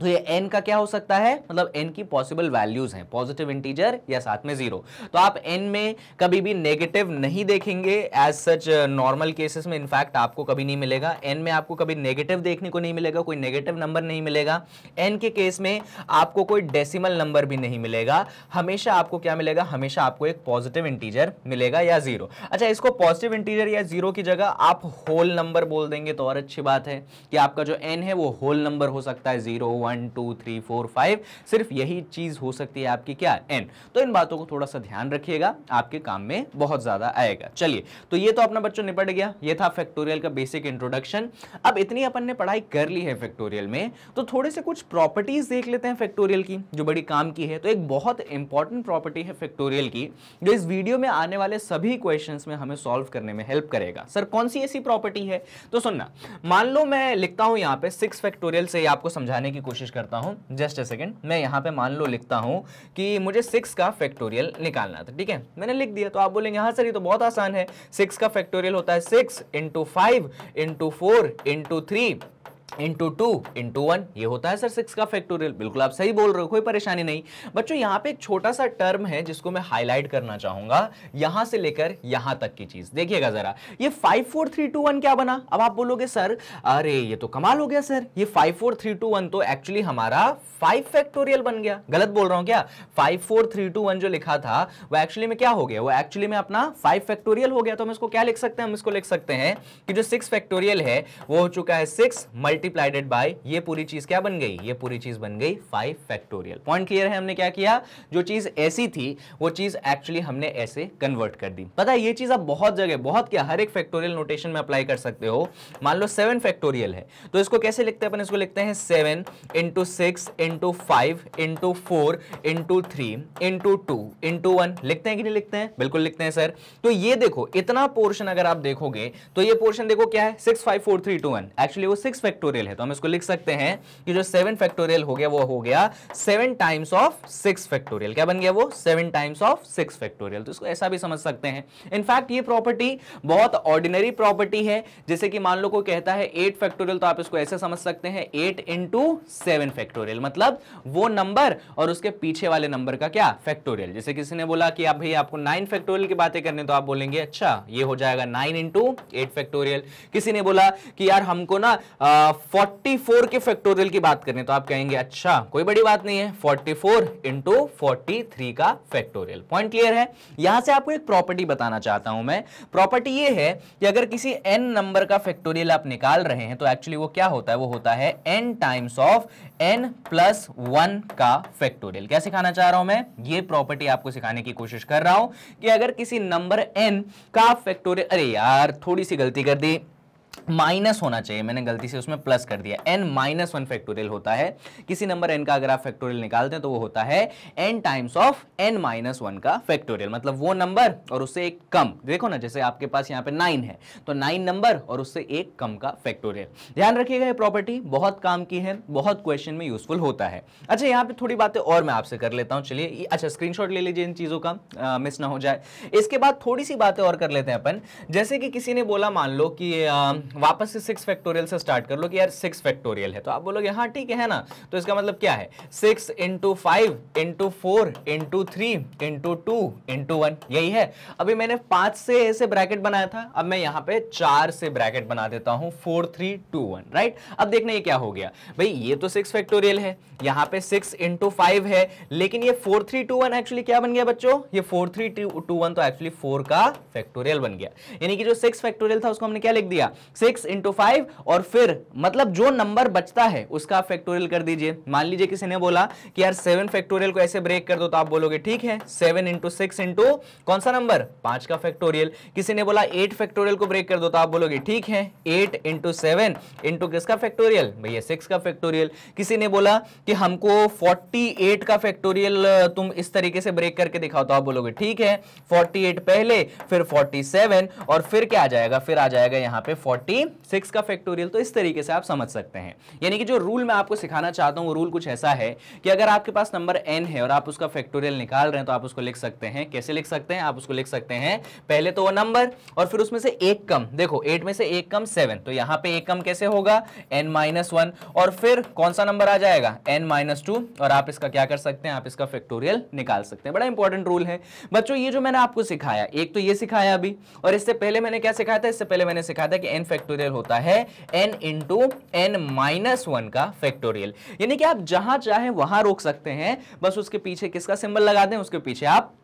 तो ये n का क्या हो सकता है मतलब n की पॉसिबल वैल्यूज हैं पॉजिटिव इंटीजर या साथ में जीरो तो आप n में कभी भी नेगेटिव नहीं देखेंगे एज सच नॉर्मल केसेस में इनफैक्ट आपको कभी नहीं मिलेगा n में आपको कभी नेगेटिव देखने को नहीं मिलेगा कोई नेगेटिव नंबर नहीं मिलेगा n के केस में आपको कोई डेसिमल नंबर भी नहीं मिलेगा हमेशा आपको क्या मिलेगा हमेशा आपको एक पॉजिटिव इंटीजर मिलेगा या जीरो अच्छा इसको पॉजिटिव इंटीजर या जीरो की जगह आप होल नंबर बोल देंगे तो और अच्छी बात है कि आपका जो एन है वो होल नंबर हो सकता है zero one one two three four five सिर्फ यही चीज़ हो सकती है आपकी क्या एन तो इन बातों को थोड़ा सा ध्यान रखिएगा आपके काम में बहुत ज़्यादा आएगा चलिए तो ये तो अपना बच्चों निपट गया ये था फैक्टोरियल का बेसिक इंट्रोडक्शन अब इतनी अपन ने पढ़ाई कर ली है फैक्टोरियल में तो थोड़े से कुछ प्रॉपर्टीज़ देख लेते हैं फैक्टोरियल की जो बड़ी काम की है तो एक बहुत इंपॉर्टेंट प्रॉपर्टी है फैक्टोरियल की जो इस वीडियो में आने वाले सभी क्वेश्चन में हमें सॉल्व करने में हेल्प करेगा सर कौन सी ऐसी प्रॉपर्टी है तो सुनना मान लो मैं लिखता हूं यहां पर सिक्स फैक्टोरियल से आपको समझाने की कोशिश कोशिश करता हूँ जस्ट अ सेकेंड मैं यहाँ पे मान लो लिखता हूँ कि मुझे सिक्स का फैक्टोरियल निकालना था ठीक है मैंने लिख दिया तो आप बोलेंगे हाँ सर ये तो बहुत आसान है सिक्स का फैक्टोरियल होता है six into five into four into three into two into one ये होता है सर सिक्स का फैक्टोरियल बिल्कुल आप सही बोल रहे हो कोई परेशानी नहीं बच्चों यहाँ पे एक छोटा सा टर्म है जिसको मैं हाईलाइट करना चाहूंगा यहां से लेकर यहां तक की चीज देखिएगा जरा ये five four three two one क्या बना अब आप बोलोगे सर अरे ये तो कमाल हो गया सर ये five four three two one तो एक्चुअली हमारा फाइव फैक्टोरियल बन गया गलत बोल रहा हूँ क्या five four three two one जो लिखा था वो एक्चुअली में क्या हो गया वो एक्चुअली में अपना फाइव फैक्टोरियल हो गया तो हम इसको क्या लिख सकते हैं हम इसको लिख सकते हैं कि जो सिक्स फैक्टोरियल है वो हो चुका है सिक्स मल्टी मल्टीप्लाइडेड बाई ये पूरी चीज क्या बन गई ये पूरी चीज बन गई फाइव फैक्टोरियल पॉइंट क्लियर है हमने क्या किया जो चीज ऐसी थी वो चीज एक्चुअली हमने ऐसे कन्वर्ट कर दी पता है ये चीज आप बहुत जगह बहुत क्या हर एक फैक्टोरियल नोटेशन में अप्लाई कर सकते हो मान लो सेवन फैक्टोरियल है तो इसको कैसे लिखते हैं अपन इसको लिखते हैं seven into six into five into four into three into two into one लिखते हैं कि नहीं लिखते हैं बिल्कुल लिखते हैं सर तो ये देखो इतना पोर्शन अगर आप देखोगे तो ये पोर्शन देखो क्या है six five four three two one actually वो सिक्स फैक्टोरियल फैक्टोरियल है तो हम इसको लिख सकते हैं कि जो सेवन फैक्टोरियल हो गया वो हो गया seven times of six factorial क्या बन गया वो seven times of six factorial तो इसको ऐसा भी समझ सकते हैं इनफैक्ट ये प्रॉपर्टी बहुत ऑर्डिनरी प्रॉपर्टी है जैसे कि मान लो को कहता है एट फैक्टोरियल तो आप इसको ऐसे समझ सकते हैं एट इंटू सेवन फैक्टोरियल मतलब वो नंबर और उसके पीछे वाले नंबर का क्या फैक्टोरियल जैसे किसी ने बोला कि आप भाई आपको नाइन फैक्टोरियल की बातें करने तो आप बोलेंगे अच्छा ये हो जाएगा नाइन इंटू एट फैक्टोरियल किसी ने बोला कि यार हमको ना फोर्टी फोर के फैक्टोरियल की बात करें तो आप कहेंगे अच्छा कोई बड़ी बात नहीं है forty four into forty three का फैक्टोरियल पॉइंट क्लियर है यहां से आपको एक प्रॉपर्टी बताना चाहता हूं मैं प्रॉपर्टी ये है कि अगर किसी एन नंबर का फैक्टोरियल आप निकाल रहे हैं तो एक्चुअली वो क्या होता है वो होता है N times of n plus one का फैक्टोरियल क्या सिखाना चाह रहा हूं मैं ये प्रॉपर्टी आपको सिखाने की कोशिश कर रहा हूं कि अगर किसी नंबर एन का फैक्टोरियल अरे यार थोड़ी सी गलती कर दी माइनस होना चाहिए मैंने गलती से उसमें प्लस कर दिया एन माइनस वन फैक्टोरियल होता है किसी नंबर एन का अगर आप फैक्टोरियल निकालते हैं तो वो होता है N times of N minus one का फैक्टोरियल मतलब वो नंबर और उससे एक कम देखो ना जैसे आपके पास यहाँ पे नाइन है तो नाइन नंबर और उससे एक कम का फैक्टोरियल ध्यान रखिएगा ये प्रॉपर्टी बहुत काम की है बहुत क्वेश्चन में यूजफुल होता है अच्छा यहाँ पे थोड़ी बातें और मैं आपसे कर लेता हूँ चलिए अच्छा स्क्रीन ले लीजिए इन चीज़ों का मिस ना हो जाए इसके बाद थोड़ी सी बातें और कर लेते हैं अपन जैसे कि किसी ने बोला मान लो कि वापस से सिक्स फैक्टोरियल से स्टार्ट कर लो कि यार सिक्स फैक्टोरियल है तो आप बोलोगे हाँ ठीक है ना तो इसका मतलब क्या है six into five into four into three into two into one यही है अभी मैंने पांच से ऐसे ब्रैकेट बनाया था अब मैं यहाँ पे चार से ब्रैकेट बना देता हूँ four three two one right अब देखना ये क्या हो गया भाई ये तो सिक्स फैक्टोरियल है यहाँ पे सिक्स इंटू फाइव है लेकिन ये four three two one actually क्या बन गया बच्चों ये फोर थ्री टू वन तो एक्चुअली फोर का फैक्टोरियल बन गया यानी कि जो सिक्स फैक्टोरियल था उसको हमने क्या लिख दिया सिक्स इंटू फाइव और फिर मतलब जो नंबर बचता है उसका आप फैक्टोरियल कर दीजिए मान लीजिए किसी ने बोला कि यार सेवन फैक्टोरियल को ऐसे ब्रेक कर दो तो आप बोलोगे ठीक है सेवन इंटू सिक्स इंटू कौन सा नंबर पांच का फैक्टोरियल किसी ने बोला एट फैक्टोरियल को ब्रेक कर दो तो आप बोलोगे ठीक है एट इंटू सेवन इंटू किसका फैक्टोरियल भैया सिक्स का फैक्टोरियल किसी ने बोला कि हमको फोर्टी एट का फैक्टोरियल तुम इस तरीके से ब्रेक करके दिखाओ तो आप बोलोगे ठीक है फोर्टी एट पहले फिर फोर्टी सेवन और फिर क्या आ जाएगा फिर आ जाएगा यहाँ पे फोर्टी फोर्टी सिक्स का फैक्टोरियल तो इस तरीके से आप समझ सकते हैं यानी कि जो रूल मैं आपको सिखाना चाहता हूँ वो रूल कुछ ऐसा है कि अगर आपके पास नंबर एन है और आप उसका फैक्टोरियल निकाल रहे हैं तो आप उसको लिख सकते हैं कैसे लिख सकते हैं आप उसको लिख सकते हैं पहले तो वो नंबर और फिर उसमें से एक कम देखो एट में से एक कम सेवन तो यहाँ पे एक कम कैसे होगा एन माइनस वन और फिर कौन सा नंबर आ जाएगा एन माइनस टू और आप इसका क्या कर सकते हैं आप इसका फैक्टोरियल निकाल सकते हैं बड़ा इंपॉर्टेंट रूल है बच्चों ये जो मैंने आपको सिखाया एक तो ये सिखाया अभी और इससे पहले मैंने क्या सिखाया था इससे पहले मैंने सिखाया था कि एन फैक्टोरियल होता है n into N minus one का फैक्टोरियल यानी कि आप जहां चाहे वहां रोक सकते हैं बस उसके पीछे किसका सिंबल लगा दें उसके पीछे आप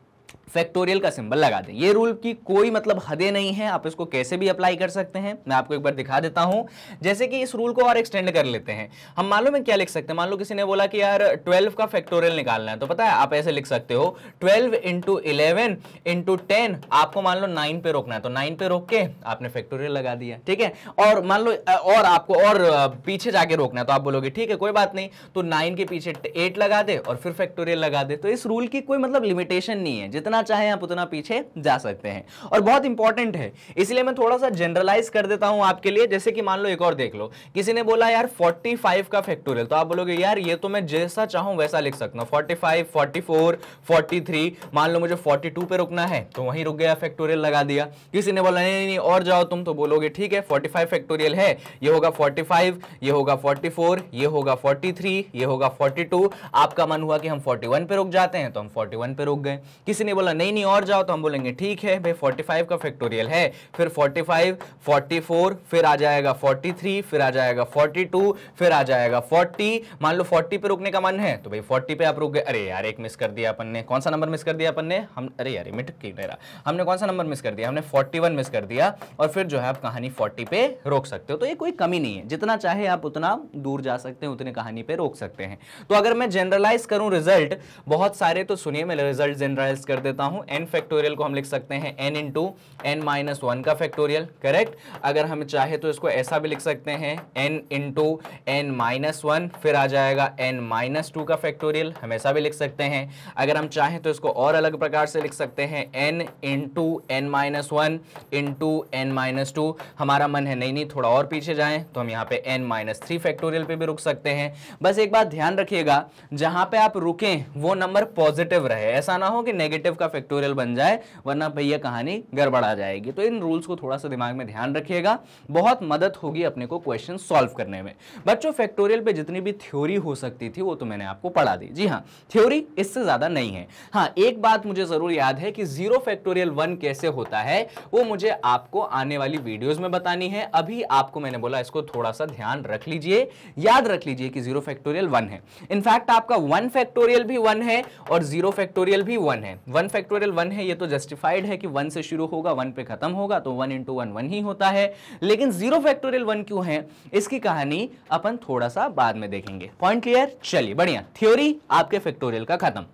फैक्टोरियल का सिंबल लगा दें ये रूल की कोई मतलब हदें नहीं है आप इसको कैसे भी अप्लाई कर सकते हैं मैं आपको एक बार दिखा देता हूं जैसे कि इस रूल को और एक्सटेंड कर लेते हैं हम मालूम है क्या लिख सकते हैं मान लो किसी ने बोला कि यार ट्वेल्व का फैक्टोरियल निकालना है तो पता है आप ऐसे लिख सकते हो twelve into eleven into ten आपको मान लो नाइन पे रोकना है तो नाइन पे रोक के आपने फैक्टोरियल लगा दिया ठीक है और मान लो और आपको और पीछे जाके रोकना है तो आप बोलोगे ठीक है कोई बात नहीं तो नाइन के पीछे एट लगा दे और फिर फैक्टोरियल लगा दे तो इस रूल की कोई मतलब लिमिटेशन नहीं है जितना जितना चाहें आप उतना पीछे जा सकते हैं और बहुत इंपॉर्टेंट है इसलिए मैं थोड़ा सा जनरलाइज कर देता हूं आपके लिए जैसे कि मान लो एक और देख लो किसी ने बोला यार 45 का फैक्टोरियल तो आप बोलोगे यार ये तो मैं जैसा चाहूं वैसा लिख सकता हूं 45, 44, 43 मान लो मुझे 42 पे रुकना है तो वहीं रुक गया फैक्टोरियल लगा दिया किसी ने बोला नहीं नहीं और जाओ तुम तो बोलोगे ठीक है 45 फैक्टोरियल है ये होगा 45, ये होगा 44, ये होगा 43, ये होगा 42 आपका मन हुआ कि हम 41 पे रुक जाते हैं तो हम 41 पे रुक गए किसी ने बोला बोला नहीं नहीं और जाओ तो हम बोलेंगे ठीक है भाई 45 का फैक्टोरियल है फिर 45, 44, फिर आ जाएगा 43, फिर आ जाएगा 42, फिर आ जाएगा 40 मान लो 40 पे रुकने का मन है तो भाई 40 पे आप रुक गए अरे यार एक मिस कर दिया अपन ने कौन सा नंबर मिस कर दिया अपन ने हम अरे यार मिट की मेरा हमने कौन सा नंबर मिस कर दिया हमने 41 मिस कर दिया और फिर जो है आप कहानी फोर्टी पे रोक सकते हो तो ये कोई कमी नहीं है जितना चाहे आप उतना दूर जा सकते हैं उतने कहानी पे रोक सकते हैं तो अगर मैं जनरलाइज करूँ रिजल्ट बहुत सारे तो सुनिए मैं रिजल्ट जनरलाइज कर देता देता हूं एन फैक्टोरियल को हम लिख सकते हैं n into N minus one का फैक्टोरियल करेक्ट अगर हम चाहे तो इसको ऐसा भी लिख सकते हैं n into N minus one फिर आ जाएगा एन माइनस टू का फैक्टोरियल हम ऐसा भी लिख सकते हैं अगर हम चाहें तो इसको और अलग प्रकार से लिख सकते हैं n into N minus one into N minus two हमारा मन है नहीं नहीं थोड़ा और पीछे जाएं तो हम यहाँ पे एन माइनस थ्री फैक्टोरियल पे भी रुक सकते हैं बस एक बात ध्यान रखिएगा जहाँ पे आप रुकें वो नंबर पॉजिटिव रहे ऐसा ना हो कि नेगेटिव का आपका फैक्टोरियल बन जाए वरना भैया कहानी गड़बड़ा जाएगी तो इन रूल्स को थोड़ा सा दिमाग में ध्यान रखिएगा बहुत मदद होगी अपने को क्वेश्चन सॉल्व करने में बच्चों फैक्टोरियल पे जितनी भी थ्योरी हो सकती थी वो तो मैंने आपको पढ़ा दी जी हाँ थ्योरी इससे ज़्यादा नहीं है हाँ एक बात मुझे ज़रूर याद है कि जीरो फैक्टोरियल वन कैसे होता है वो मुझे आपको आने वाली वीडियोज़ में बतानी है अभी आपको मैंने बोला इसको थोड़ा सा ध्यान रख लीजिए याद रख लीजिए कि जीरो फैक्टोरियल वन है इनफैक्ट आपका वन फैक्टोरियल भी वन है और जीरो फैक्टोरियल भी वन है वन फैक्टोरियल वन है ये तो जस्टिफाइड है कि वन से शुरू होगा वन पे खत्म होगा तो वन इंटू वन वन ही होता है लेकिन जीरो फैक्टोरियल वन क्यों है इसकी कहानी अपन थोड़ा सा बाद में देखेंगे पॉइंट क्लियर चलिए बढ़िया थ्योरी आपके फैक्टोरियल का खत्म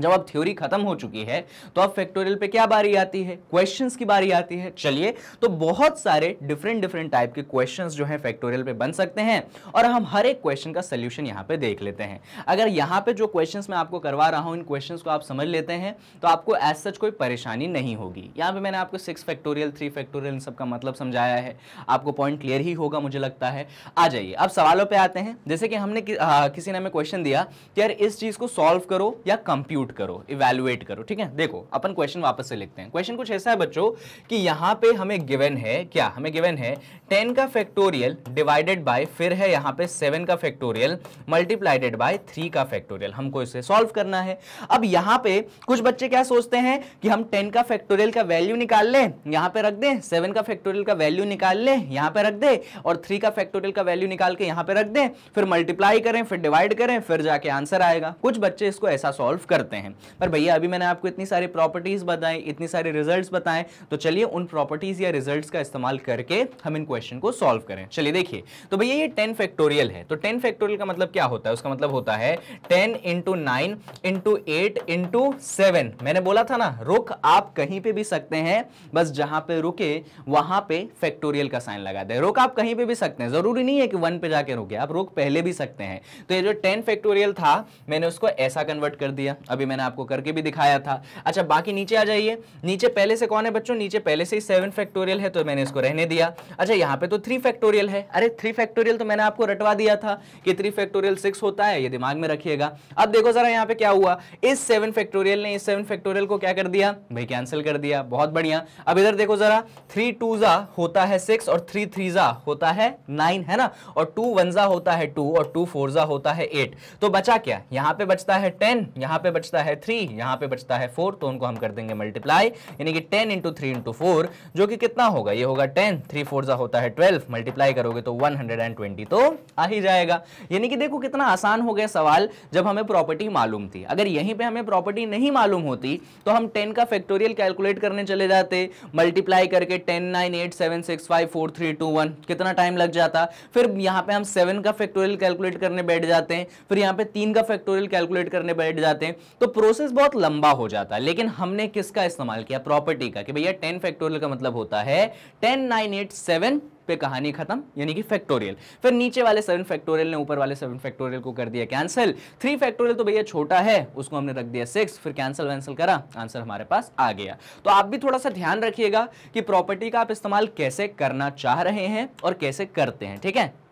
जब अब थ्योरी खत्म हो चुकी है तो अब फैक्टोरियल पे क्या बारी आती है क्वेश्चंस की बारी आती है चलिए तो बहुत सारे डिफरेंट डिफरेंट टाइप के क्वेश्चंस जो है फैक्टोरियल पे बन सकते हैं और हम हर एक क्वेश्चन का सोल्यूशन यहाँ पे देख लेते हैं अगर यहाँ पे जो क्वेश्चन मैं आपको करवा रहा हूँ इन क्वेश्चन को आप समझ लेते हैं तो आपको एज सच कोई परेशानी नहीं होगी यहाँ पर मैंने आपको सिक्स फैक्टोरियल थ्री फैक्टोरियल इन सबका मतलब समझाया है आपको पॉइंट क्लियर ही होगा मुझे लगता है आ जाइए अब सवालों पर आते हैं जैसे कि हमने किसी ने हमें क्वेश्चन दिया कि यार इस चीज़ को सॉल्व करो या कंप्यूट कंप्यूट करो इवेल्युएट करो ठीक है देखो अपन क्वेश्चन वापस से लिखते हैं क्वेश्चन कुछ ऐसा है बच्चों कि यहाँ पे हमें गिवन है क्या हमें गिवन है टेन का फैक्टोरियल डिवाइडेड बाय फिर है यहाँ पे सेवन का फैक्टोरियल मल्टीप्लाइडेड बाय थ्री का फैक्टोरियल हमको इसे सॉल्व करना है अब यहाँ पे कुछ बच्चे क्या सोचते हैं कि हम टेन का फैक्टोरियल का वैल्यू निकाल लें यहाँ पे रख दें सेवन का फैक्टोरियल का वैल्यू निकाल लें यहाँ पे रख दें और थ्री का फैक्टोरियल का वैल्यू निकाल के यहाँ पे रख दें फिर मल्टीप्लाई करें फिर डिवाइड करें फिर जाके आंसर आएगा कुछ बच्चे इसको ऐसा सॉल्व करते हैं करते हैं पर भैया अभी मैंने आपको इतनी सारी प्रॉपर्टीज़ बताएं इतनी सारी रिजल्ट बताएं तो चलिए उन प्रॉपर्टीज़ या रिजल्ट का इस्तेमाल करके हम इन क्वेश्चन को सॉल्व करें चलिए देखिए तो भैया ये टेन फैक्टोरियल है तो टेन फैक्टोरियल का मतलब क्या होता है उसका मतलब होता है ten into nine into eight into seven मैंने बोला था ना रुक आप कहीं पे भी सकते हैं बस जहां पे रुके वहां पे फैक्टोरियल का साइन लगा दे रुक आप कहीं पे भी सकते हैं जरूरी नहीं है कि वन पे जाके रुके आप रुक पहले भी सकते हैं तो ये जो टेन फैक्टोरियल था मैंने उसको ऐसा कन्वर्ट कर दिया अभी भी मैंने आपको करके भी दिखाया था अच्छा बाकी नीचे आ जाइए नीचे पहले से कौन है बच्चों नीचे पहले से ही सेवन फैक्टोरियल है तो मैंने इसको रहने दिया अच्छा यहाँ पे तो थ्री फैक्टोरियल है अरे थ्री फैक्टोरियल तो मैंने आपको रटवा दिया था कि थ्री फैक्टोरियल सिक्स होता है ये दिमाग में रखिएगा अब देखो जरा यहाँ पे क्या हुआ इस सेवन फैक्टोरियल ने इस सेवन फैक्टोरियल को क्या कर दिया भाई कैंसिल कर दिया बहुत बढ़िया अब इधर देखो जरा थ्री टू जा होता है सिक्स और थ्री थ्री जा होता है नाइन है ना और टू वन जा होता है टू और टू फोर जा होता है एट तो बचा क्या यहाँ पे बचता है टेन यहाँ पे बचता बचता है थ्री यहाँ पे बचता है फोर तो उनको हम कर देंगे मल्टीप्लाई यानी कि ten into three into four जो कि कितना होगा ये होगा टेन थ्री फोर जा होता है ट्वेल्व मल्टीप्लाई करोगे तो वन हंड्रेड एंड ट्वेंटी तो आ ही जाएगा यानी कि देखो कितना आसान हो गया सवाल जब हमें प्रॉपर्टी मालूम थी अगर यहीं पर हमें प्रॉपर्टी नहीं मालूम होती तो हम टेन का फैक्टोरियल कैलकुलेट करने चले जाते मल्टीप्लाई करके ten nine eight seven six five four three two one कितना टाइम लग जाता फिर यहाँ पे हम सेवन का फैक्टोरियल कैलकुलेट करने बैठ जाते हैं फिर यहाँ पे तीन का फैक्टोरियल कैलकुलेट करने बैठ जाते हैं तो तो प्रोसेस बहुत लंबा हो जाता है लेकिन हमने किसका इस्तेमाल किया प्रॉपर्टी का कि भैया टेन फैक्टोरियल का मतलब होता है टेन नाइन एट सेवन पे कहानी खत्म यानी कि फैक्टोरियल फिर नीचे वाले सेवन फैक्टोरियल ने ऊपर वाले सेवन फैक्टोरियल को कर दिया कैंसिल थ्री फैक्टोरियल तो भैया छोटा है उसको हमने रख दिया सिक्स फिर कैंसिल वैंसिल करा आंसर हमारे पास आ गया तो आप भी थोड़ा सा ध्यान रखिएगा कि प्रॉपर्टी का आप इस्तेमाल कैसे करना चाह रहे हैं और कैसे करते हैं ठीक है थेके?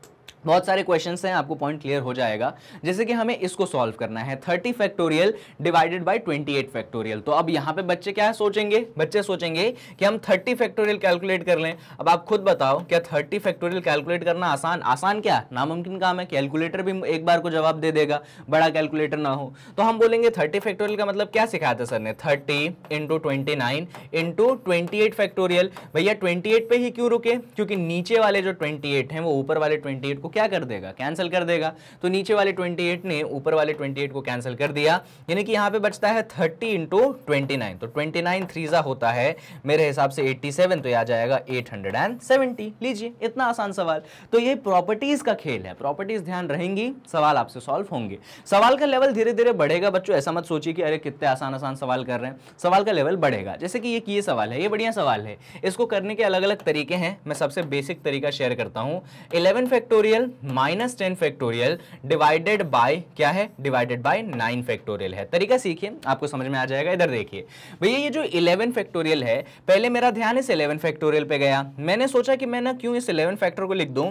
बहुत सारे क्वेश्चंस हैं आपको पॉइंट क्लियर हो जाएगा जैसे कि हमें इसको सॉल्व करना है 30 फैक्टोरियल डिवाइडेड बाय 28 फैक्टोरियल तो अब यहाँ पे बच्चे क्या है सोचेंगे बच्चे सोचेंगे कि हम 30 फैक्टोरियल कैलकुलेट कर लें अब आप खुद बताओ क्या 30 फैक्टोरियल कैलकुलेट करना आसान आसान क्या नामुमकिन काम है कैलकुलेटर भी एक बार को जवाब दे देगा बड़ा कैलकुलेटर ना हो तो हम बोलेंगे थर्टी फैक्टोरियल का मतलब क्या सिखाया था सर ने thirty into twenty nine into twenty eight factorial भैया ट्वेंटी एट पे ही क्यों रुके क्योंकि नीचे वाले जो ट्वेंटी एट हैं वो ऊपर वाले ट्वेंटी एट को क्या कर देगा कैंसिल कर देगा तो नीचे वाले 28 ने ऊपर वाले 28 को कैंसिल कर दिया यानी कि यहाँ पे बचता है 30 इंटू ट्वेंटी तो 29 नाइन थ्रीजा होता है मेरे हिसाब से 87 तो ये आ जाएगा 870 लीजिए इतना आसान सवाल तो ये प्रॉपर्टीज का खेल है प्रॉपर्टीज ध्यान रहेंगी सवाल आपसे सॉल्व होंगे सवाल का लेवल धीरे धीरे बढ़ेगा बच्चों ऐसा मत सोचिए कि अरे कितने आसान आसान सवाल कर रहे हैं सवाल का लेवल बढ़ेगा जैसे कि ये किए सवाल है ये बढ़िया सवाल है इसको करने के अलग अलग तरीके हैं मैं सबसे बेसिक तरीका शेयर करता हूँ eleven factorial factorial minus ten factorial divided by क्या है डिवाइडेड बाय नाइन फैक्टोरियल है तरीका सीखिए आपको समझ में आ जाएगा इधर देखिए भैया ये जो इलेवन फैक्टोरियल है पहले मेरा ध्यान इस इलेवन फैक्टोरियल पे गया मैंने सोचा कि मैं ना क्यों इस इलेवन फैक्टर को लिख दूँ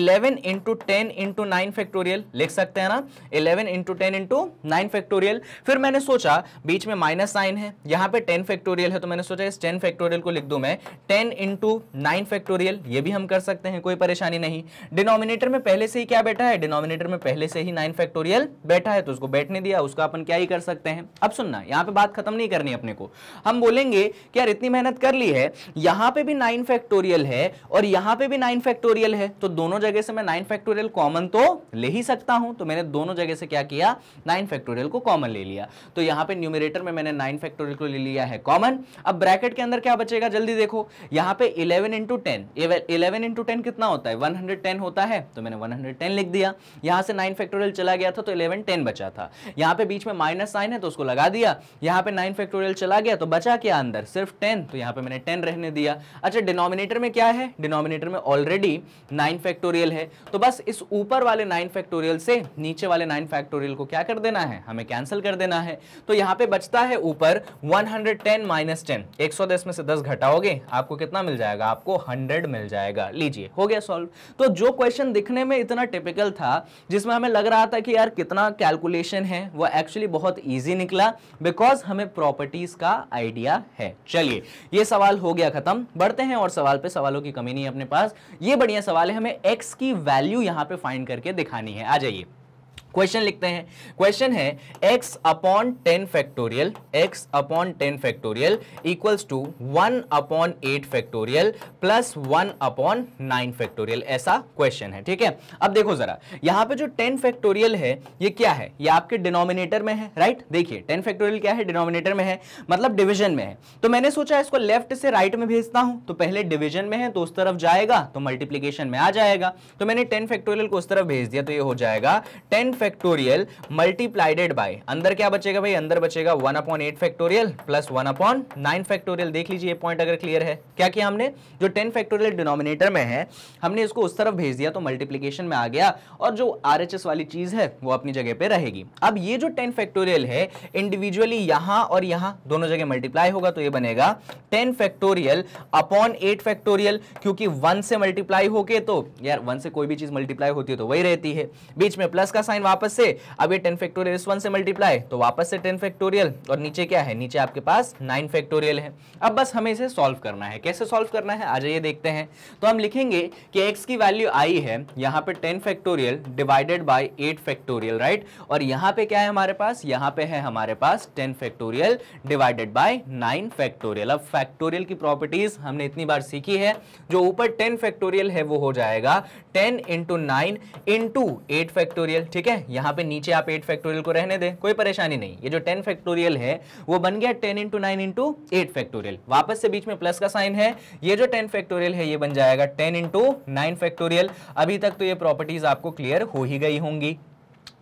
eleven into ten into nine factorial लिख सकते हैं ना eleven into ten into nine factorial फिर मैंने सोचा बीच में माइनस साइन है यहाँ पे टेन फैक्टोरियल है तो मैंने सोचा इस टेन फैक्टोरियल को लिख दूँ मैं टेन इंटू नाइन फैक्टोरियल ये भी हम कर सकते हैं कोई परेशानी नहीं डिनोमिनेट डिनोमिनेटर में पहले से ही क्या बैठा है डिनोमिनेटर में पहले से ही नाइन फैक्टोरियल बैठा है तो उसको बैठने दिया उसका अपन क्या ही कर सकते हैं अब सुनना यहाँ पे बात खत्म नहीं करनी अपने को हम बोलेंगे कि यार इतनी मेहनत कर ली है यहाँ पे भी नाइन फैक्टोरियल है और यहाँ पे भी नाइन फैक्टोरियल है तो दोनों जगह से मैं नाइन फैक्टोरियल कॉमन तो ले ही सकता हूँ तो मैंने दोनों जगह से क्या किया नाइन फैक्टोरियल को कॉमन ले लिया तो यहाँ पे न्यूमिनेटर में मैंने नाइन फैक्टोरियल को ले लिया है कॉमन अब ब्रैकेट के अंदर क्या बचेगा जल्दी देखो यहाँ पे eleven into ten eleven into ten कितना होता है वन होता है है तो मैंने 110 लिख दिया यहाँ से 9 फैक्टोरियल चला गया था तो 11 10 बचा था यहाँ पे बीच में माइनस साइन है तो उसको लगा दिया यहाँ पे 9 फैक्टोरियल चला गया तो बचा क्या अंदर सिर्फ 10 तो यहाँ पे मैंने 10 रहने दिया अच्छा डिनोमिनेटर में क्या है डिनोमिनेटर में ऑलरेडी नाइन फैक्टोरियल है तो बस इस ऊपर वाले नाइन फैक्टोरियल से नीचे वाले नाइन फैक्टोरियल को क्या कर देना है हमें कैंसिल कर देना है तो यहाँ पे बचता है ऊपर one hundred ten minus ten एक सौ दस में से दस घटाओगे आपको कितना मिल जाएगा आपको हंड्रेड मिल जाएगा लीजिए हो गया सॉल्व तो जो क्वेश्चन क्वेश्चन दिखने में इतना टिपिकल था जिसमें हमें लग रहा था कि यार कितना कैलकुलेशन है वो एक्चुअली बहुत इजी निकला बिकॉज हमें प्रॉपर्टीज का आइडिया है चलिए ये सवाल हो गया खत्म बढ़ते हैं और सवाल पे सवालों की कमी नहीं है अपने पास ये बढ़िया सवाल है हमें एक्स की वैल्यू यहाँ पे फाइंड करके दिखानी है आ जाइए क्वेश्चन लिखते हैं क्वेश्चन है x upon ten factorial x upon ten factorial equals to one upon eight factorial plus one upon nine factorial ऐसा क्वेश्चन है ठीक है अब देखो जरा यहाँ पे जो टेन फैक्टोरियल है ये क्या है ये आपके डिनोमिनेटर में है राइट देखिए टेन फैक्टोरियल क्या है डिनोमिनेटर में है मतलब डिविजन में है तो मैंने सोचा इसको लेफ्ट से राइट में भेजता हूँ तो पहले डिविजन में है तो उस तरफ जाएगा तो मल्टीप्लीकेशन में आ जाएगा तो मैंने टेन फैक्टोरियल को उस तरफ भेज दिया तो ये हो जाएगा टेन फैक्टोरियल मल्टीप्लाइडेड बाय अंदर क्या बचेगा भाई अंदर बचेगा one upon eight factorial plus one upon nine factorial देख लीजिए ये पॉइंट अगर क्लियर है क्या किया हमने जो टेन फैक्टोरियल डिनोमिनेटर में है हमने इसको उस तरफ भेज दिया तो मल्टीप्लीकेशन में आ गया और जो आर वाली चीज है वो अपनी जगह पर रहेगी अब ये जो टेन फैक्टोरियल है इंडिविजुअली यहां और यहां दोनों जगह मल्टीप्लाई होगा तो ये बनेगा ten factorial upon eight factorial क्योंकि वन से मल्टीप्लाई होके तो यार वन से कोई भी चीज मल्टीप्लाई होती है तो वही रहती है बीच में प्लस का साइन वापस से अब ये टेन फैक्टोरियल इस वन से मल्टीप्लाई तो वापस से टेन फैक्टोरियल और नीचे क्या है नीचे आपके पास नाइन फैक्टोरियल है अब बस हमें इसे सॉल्व करना है कैसे सॉल्व करना है आ जाइए देखते हैं तो हम लिखेंगे कि एक्स की वैल्यू आई है यहाँ पे ten factorial divided by eight factorial right और यहाँ पे क्या है हमारे पास यहाँ पे है हमारे पास ten factorial divided by nine factorial अब फैक्टोरियल की प्रॉपर्टीज हमने इतनी बार सीखी है जो ऊपर टेन फैक्टोरियल है वो हो जाएगा ten into nine into eight factorial ठीक है यहाँ पे नीचे आप एट फैक्टोरियल को रहने दें कोई परेशानी नहीं ये जो टेन फैक्टोरियल है वो बन गया ten into nine into eight factorial वापस से बीच में प्लस का साइन है ये जो टेन फैक्टोरियल है ये बन जाएगा टेन इंटू नाइन फैक्टोरियल अभी तक तो ये प्रॉपर्टीज आपको क्लियर हो ही गई होंगी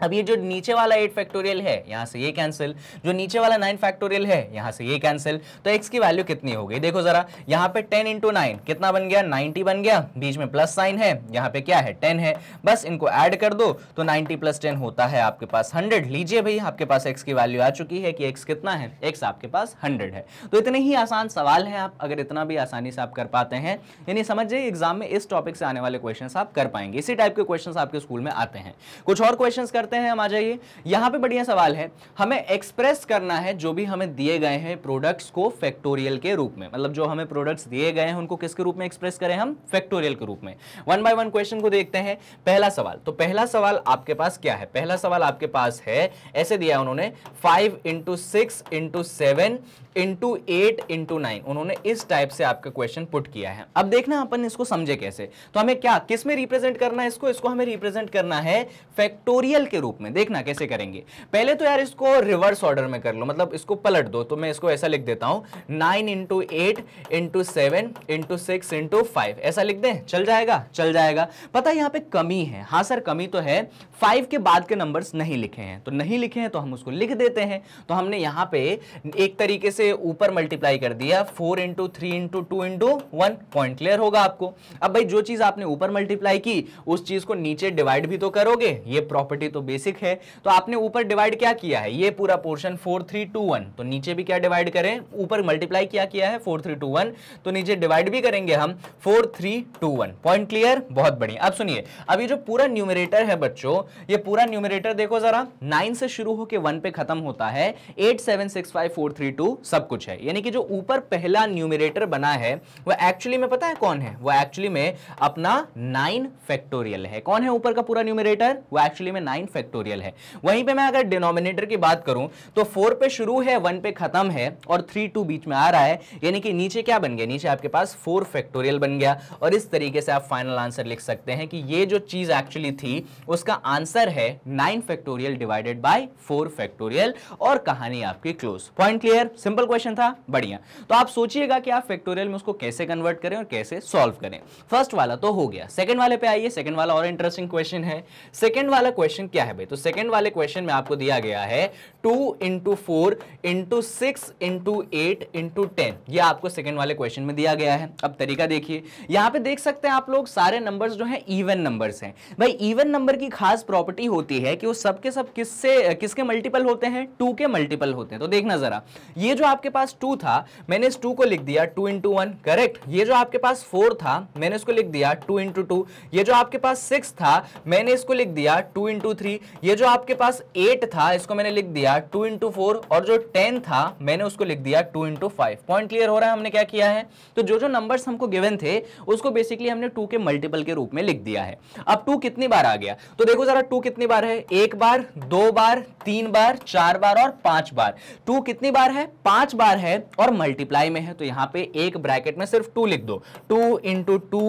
अब ये जो नीचे वाला एट फैक्टोरियल है यहाँ से ये कैंसिल जो नीचे वाला नाइन फैक्टोरियल है यहाँ से ये कैंसिल तो एक्स की वैल्यू कितनी हो गई देखो जरा यहाँ पे टेन इंटू नाइन कितना बन गया नाइनटी बन गया बीच में प्लस साइन है यहाँ पे क्या है टेन है बस इनको ऐड कर दो तो नाइन्टी प्लस टेन होता है आपके पास हंड्रेड लीजिए भाई आपके पास एक्स की वैल्यू आ चुकी है कि एक्स कितना है एक्स आपके पास हंड्रेड है तो इतने ही आसान सवाल है आप अगर इतना भी आसानी से आप कर पाते हैं यानी समझ जाइए एग्जाम में इस टॉपिक से आने वाले क्वेश्चन आप कर पाएंगे इसी टाइप के क्वेश्चन आपके स्कूल में आते हैं कुछ और क्वेश्चन करते करते हैं हम आ जाइए यहाँ पे बढ़िया सवाल है हमें एक्सप्रेस करना है जो भी हमें दिए गए हैं प्रोडक्ट्स को फैक्टोरियल के रूप में मतलब जो हमें प्रोडक्ट्स दिए गए हैं उनको किसके रूप में एक्सप्रेस करें हम फैक्टोरियल के रूप में वन बाय वन क्वेश्चन को देखते हैं पहला सवाल तो पहला सवाल आपके पास क्या है पहला सवाल आपके पास है ऐसे दिया उन्होंने five into six into seven into eight into nine उन्होंने इस टाइप से आपका क्वेश्चन पुट किया है अब देखना अपन इसको समझे कैसे तो हमें क्या किस में रिप्रेजेंट करना है इसको इसको हमें रिप्रेजेंट करना है फैक्टोरियल के रूप में देखना कैसे करेंगे पहले तो यार इसको रिवर्स ऑर्डर में कर लो मतलब इसको पलट दो तो मैं इसको ऐसा लिख देता हूं nine into eight into seven into six into five ऐसा लिख दें चल जाएगा चल जाएगा पता यहां पर कमी है हाँ सर कमी तो है फाइव के बाद के नंबर नहीं लिखे हैं तो नहीं लिखे हैं तो हम उसको लिख देते हैं तो हमने यहां पर एक तरीके से से ऊपर मल्टीप्लाई कर दिया four into three into two into one point clear होगा आपको अब भाई जो चीज़ आपने ऊपर मल्टीप्लाई की उस चीज़ को नीचे डिवाइड भी तो करोगे ये प्रॉपर्टी तो बेसिक है तो आपने ऊपर डिवाइड क्या किया है ये पूरा portion four three two one तो नीचे भी क्या डिवाइड करें ऊपर मल्टीप्लाई क्या किया है फोर थ्री टू वन तो नीचे डिवाइड भी करेंगे हम four three two one point clear बहुत बढ़िया अब सुनिए अब ये जो पूरा न्यूमिरेटर है बच्चों ये पूरा न्यूमिरेटर देखो जरा नाइन से शुरू होकर वन पे खत्म होता है eight seven six five four three two सब कुछ है यानी कि जो ऊपर पहला न्यूमिरेटर बना है वह एक्चुअली में पता है कौन है वह एक्चुअली में अपना नाइन फैक्टोरियल है कौन है ऊपर का पूरा न्यूमिरेटर वह एक्चुअली में नाइन फैक्टोरियल है वहीं पर मैं अगर डिनोमिनेटर की बात करूं तो फोर पे शुरू है वन पे खत्म है और थ्री टू बीच में आ रहा है यानी कि नीचे क्या बन गया नीचे आपके पास फोर फैक्टोरियल बन गया और इस तरीके से आप फाइनल आंसर लिख सकते हैं कि ये जो चीज एक्चुअली थी उसका आंसर है nine factorial divided by four factorial और कहानी आपकी close point clear simple simple question था बढ़िया तो आप सोचिएगा कि आप फैक्टोरियल में उसको कैसे कन्वर्ट करें और कैसे सॉल्व करें फर्स्ट वाला तो हो गया सेकंड वाले पे आइए सेकंड वाला और इंटरेस्टिंग क्वेश्चन है सेकंड वाला क्वेश्चन क्या है भाई तो सेकंड वाले क्वेश्चन में आपको दिया गया है two into four into six into eight into ten ये आपको सेकंड वाले क्वेश्चन में दिया गया है अब तरीका देखिए यहां पे देख सकते हैं आप लोग सारे नंबर्स जो हैं इवन नंबर्स हैं भाई इवन नंबर की खास प्रॉपर्टी होती है कि वो सबके सब किससे किसके मल्टीपल होते हैं टू के मल्टीपल होते हैं तो देखना जरा ये जो आपके पास टू था मैंने इस टू को लिख दिया टू इंटू वन करेक्ट ये जो आपके पास फोर था मैंने इसको लिख दिया टू इंटू टू ये जो आपके पास सिक्स था मैंने इसको लिख दिया टू इंटू थ्री ये जो आपके पास एट था इसको मैंने लिख दिया टू इंटू फोर और जो टेन था मैंने उसको लिख दिया two into five point clear हो रहा है हमने क्या किया है तो जो जो नंबर हमको गिवन थे उसको बेसिकली हमने टू के मल्टीपल के रूप में लिख दिया है अब टू कितनी बार आ गया तो देखो जरा टू कितनी बार है एक बार दो बार तीन बार चार बार और पांच बार टू कितनी बार है पांच पांच बार है और मल्टीप्लाई में है तो यहां पे एक ब्रैकेट में सिर्फ टू लिख दो two into two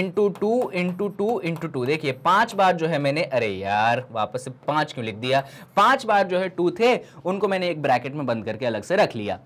into two into two into two देखिए पांच बार जो है मैंने अरे यार वापस से पांच क्यों लिख दिया पांच बार जो है टू थे उनको मैंने एक ब्रैकेट में बंद करके अलग से रख लिया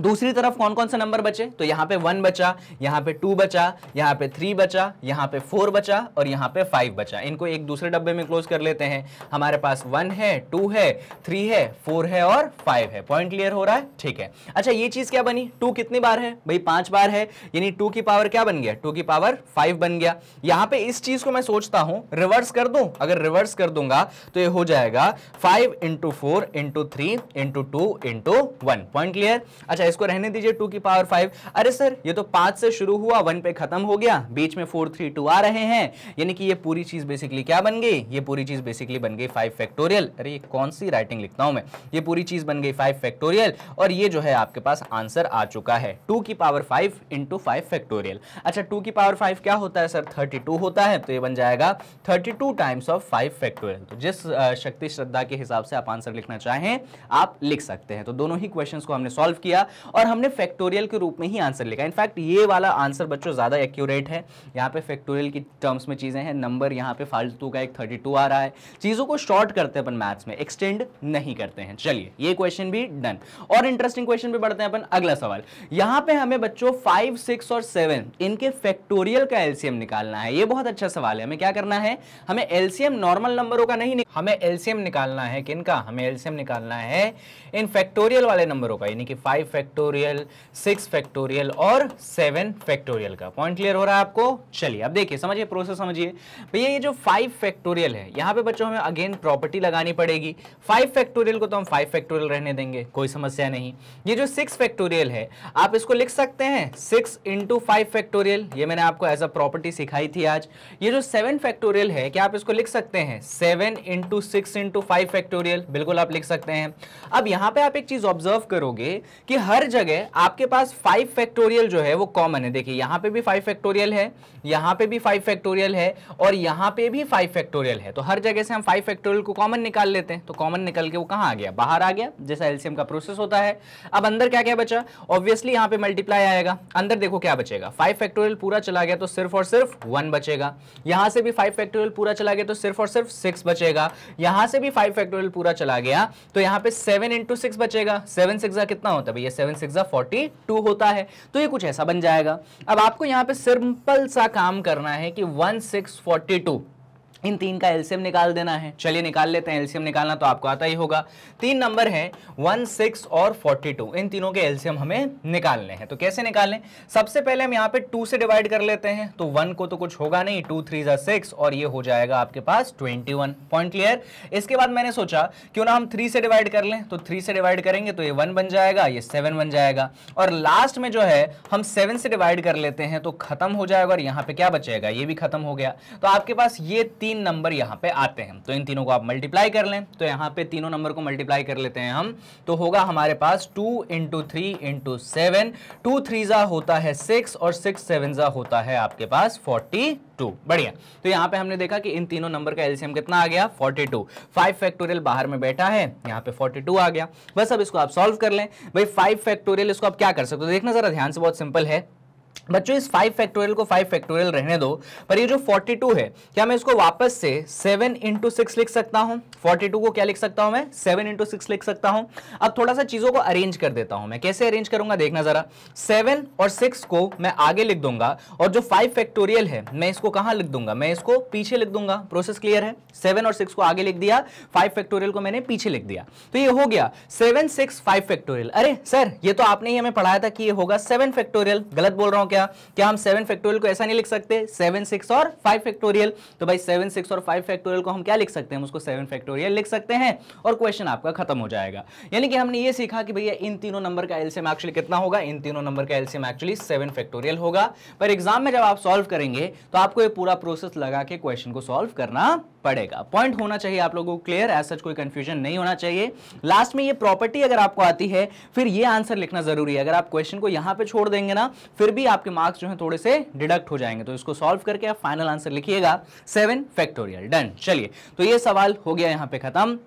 दूसरी तरफ कौन कौन से नंबर बचे तो यहाँ पे वन बचा यहाँ पे टू बचा यहाँ पे थ्री बचा यहाँ पे फोर बचा और यहाँ पे फाइव बचा इनको एक दूसरे डब्बे में क्लोज कर लेते हैं हमारे पास वन है टू है थ्री है फोर है और फाइव है पॉइंट क्लियर हो रहा है ठीक है अच्छा ये चीज़ क्या बनी टू कितनी बार है भाई पांच बार है यानी टू की पावर क्या बन गया टू की पावर फाइव बन गया यहाँ पे इस चीज़ को मैं सोचता हूँ रिवर्स कर दू अगर रिवर्स कर दूंगा तो ये हो जाएगा five into four into three into two into one point clear अच्छा अच्छा इसको रहने दीजिए टू की पावर फाइव अरे सर ये तो पांच से शुरू हुआ वन पे खत्म हो गया बीच में फोर थ्री टू आ रहे हैं यानी कि ये पूरी चीज बेसिकली क्या बन गई ये पूरी चीज बेसिकली बन गई फाइव फैक्टोरियल अरे ये कौन सी राइटिंग लिखता हूं मैं ये पूरी चीज बन गई फाइव फैक्टोरियल और ये जो है आपके पास आंसर आ चुका है टू की power five into five factorial अच्छा टू की पावर फाइव क्या होता है सर थर्टी टू होता है तो ये बन जाएगा thirty two times of five factorial तो जिस शक्ति श्रद्धा के हिसाब से आप आंसर लिखना चाहें आप लिख सकते हैं तो दोनों ही क्वेश्चन को हमने सॉल्व किया और हमने फैक्टोरियल के रूप में ही आंसर लिखा इनफैक्ट ये वाला आंसर बच्चों ज़्यादा एक्यूरेट है यहाँ पे फैक्टोरियल की टर्म्स में चीज़ें हैं नंबर यहाँ पे फालतू का एक थर्टी आ रहा है चीज़ों को शॉर्ट करते हैं अपन मैथ्स में एक्सटेंड नहीं करते हैं चलिए ये क्वेश्चन भी डन और इंटरेस्टिंग क्वेश्चन भी बढ़ते हैं अपन अगला सवाल यहाँ पे हमें बच्चों फाइव सिक्स और सेवन इनके फैक्टोरियल का एल्सियम निकालना है ये बहुत अच्छा सवाल है हमें क्या करना है हमें एल्सियम नॉर्मल नंबरों का नहीं हमें एल्सियम निकालना है किनका हमें एल्सियम निकालना है इन फैक्टोरियल वाले नंबरों का यानी कि फाइव फैक्टोरियल सिक्स फैक्टोरियल और सेवन फैक्टोरियल का पॉइंट क्लियर हो रहा है आपको चलिए अब देखिए समझिए प्रोसेस समझिए भैया ये जो फाइव फैक्टोरियल है यहाँ पे बच्चों हमें अगेन प्रॉपर्टी लगानी पड़ेगी फाइव फैक्टोरियल को तो हम फाइव फैक्टोरियल रहने देंगे कोई समस्या नहीं ये जो सिक्स फैक्टोरियल है आप इसको लिख सकते हैं सिक्स इंटू फाइव फैक्टोरियल ये मैंने आपको एज अ प्रॉपर्टी सिखाई थी आज ये जो सेवन फैक्टोरियल है क्या आप इसको लिख सकते हैं seven into six into five factorial बिल्कुल आप लिख सकते हैं अब यहाँ पे आप एक चीज ऑब्जर्व करोगे कि हर हर जगह आपके पास फाइव फैक्टोरियल जो है वो कॉमन है देखिए यहाँ पे भी फाइव फैक्टोरियल है यहाँ पे भी फाइव फैक्टोरियल है और यहाँ पे भी फाइव फैक्टोरियल है तो हर जगह से हम फाइव फैक्टोरियल को कॉमन निकाल लेते हैं तो कॉमन निकल के वो कहाँ आ गया बाहर आ गया जैसा एल्सियम का प्रोसेस होता है अब अंदर क्या क्या बचा ऑब्वियसली यहाँ पे मल्टीप्लाई आएगा अंदर देखो क्या बचेगा फाइव फैक्टोरियल पूरा चला गया तो सिर्फ और सिर्फ वन बचेगा यहाँ से भी फाइव फैक्टोरियल पूरा चला गया तो सिर्फ और सिर्फ सिक्स बचेगा यहाँ से भी फाइव फैक्टोरियल पूरा चला गया तो यहाँ पे सेवन इंटू बचेगा सेवन सिक्स कितना होता है भैया सेवन सिक्स फोर्टी टू होता है तो ये कुछ ऐसा बन जाएगा अब आपको यहाँ पे सिंपल सा काम करना है कि वन सिक्स फोर्टी टू इन तीन का एल्सियम निकाल देना है चलिए निकाल लेते हैं एल्सियम निकालना तो आपको आता ही होगा तीन नंबर है वन सिक्स और फोर्टी टू इन तीनों के एल्सियम हमें निकालने हैं तो कैसे निकालें सबसे पहले हम यहाँ पे टू से डिवाइड कर लेते हैं तो वन को तो कुछ होगा नहीं टू थ्री ज़ा सिक्स और ये हो जाएगा आपके पास वन पॉइंट क्लियर इसके बाद मैंने सोचा क्यों ना हम थ्री से डिवाइड कर लें तो थ्री से डिवाइड करेंगे तो ये वन बन जाएगा ये सेवन बन जाएगा और लास्ट में जो है हम सेवन से डिवाइड कर लेते हैं तो खत्म हो जाएगा और यहाँ पे क्या बचेगा ये भी खत्म हो गया तो आपके पास ये तीन तीन नंबर यहां पे आते हैं तो इन तीनों को आप मल्टीप्लाई कर लें तो यहां पे तीनों नंबर को मल्टीप्लाई कर लेते हैं हम तो होगा हमारे पास two into three into seven two three ज़ा होता है सिक्स और सिक्स सेवन ज़ा होता है आपके पास फोर्टी टू बढ़िया तो यहां पे हमने देखा कि इन तीनों नंबर का एलसीएम कितना आ गया 42 फाइव फैक्टोरियल बाहर में बैठा है यहां पे 42 आ गया बस अब इसको आप सॉल्व कर लें भाई फाइव फैक्टोरियल इसको आप क्या कर सकते हो देखना जरा ध्यान से बहुत सिंपल है बच्चों इस फाइव फैक्टोरियल को फाइव फैक्टोरियल रहने दो पर ये जो 42 है क्या मैं इसको वापस से 7 इंटू सिक्स लिख सकता हूं 42 को क्या लिख सकता हूं मैं 7 इंटू सिक्स लिख सकता हूं अब थोड़ा सा चीज़ों को अरेंज कर देता हूं मैं कैसे अरेंज करूंगा देखना ज़रा 7 और 6 को मैं आगे लिख दूंगा और जो फाइव फैक्टोरियल है मैं इसको कहां लिख दूंगा मैं इसको पीछे लिख दूंगा प्रोसेस क्लियर है सेवन और सिक्स को आगे लिख दिया फाइव फैक्टोरियल को मैंने पीछे लिख दिया तो ये हो गया सेवन सिक्स फाइव फैक्टोरियल अरे सर ये तो आपने ही हमें पढ़ाया था कि ये होगा सेवन फैक्टोरियल गलत बोल रहा हूँ हूं क्या क्या हम सेवन फैक्टोरियल को ऐसा नहीं लिख सकते सेवन सिक्स और फाइव फैक्टोरियल तो भाई सेवन सिक्स और फाइव फैक्टोरियल को हम क्या लिख सकते हैं उसको सेवन फैक्टोरियल लिख सकते हैं और क्वेश्चन आपका खत्म हो जाएगा यानी कि हमने ये सीखा कि भैया इन तीनों नंबर का एल्सियम एक्चुअली कितना होगा इन तीनों नंबर का एल्सियम एक्चुअली सेवन फैक्टोरियल होगा पर एग्जाम में जब आप सॉल्व करेंगे तो आपको ये पूरा प्रोसेस लगा के क्वेश्चन को सॉल्व करना पड़ेगा पॉइंट होना चाहिए आप लोगों को क्लियर एज सच कोई कंफ्यूजन नहीं होना चाहिए लास्ट में ये प्रॉपर्टी अगर आपको आती है फिर ये आंसर लिखना जरूरी है अगर आप क्वेश्चन को यहां पे छोड़ देंगे ना फिर भी आपके मार्क्स जो है थोड़े से डिडक्ट हो जाएंगे तो इसको सॉल्व करके आप फाइनल आंसर लिखिएगा सेवन फैक्टोरियल डन चलिए तो ये सवाल हो गया यहां पर खत्म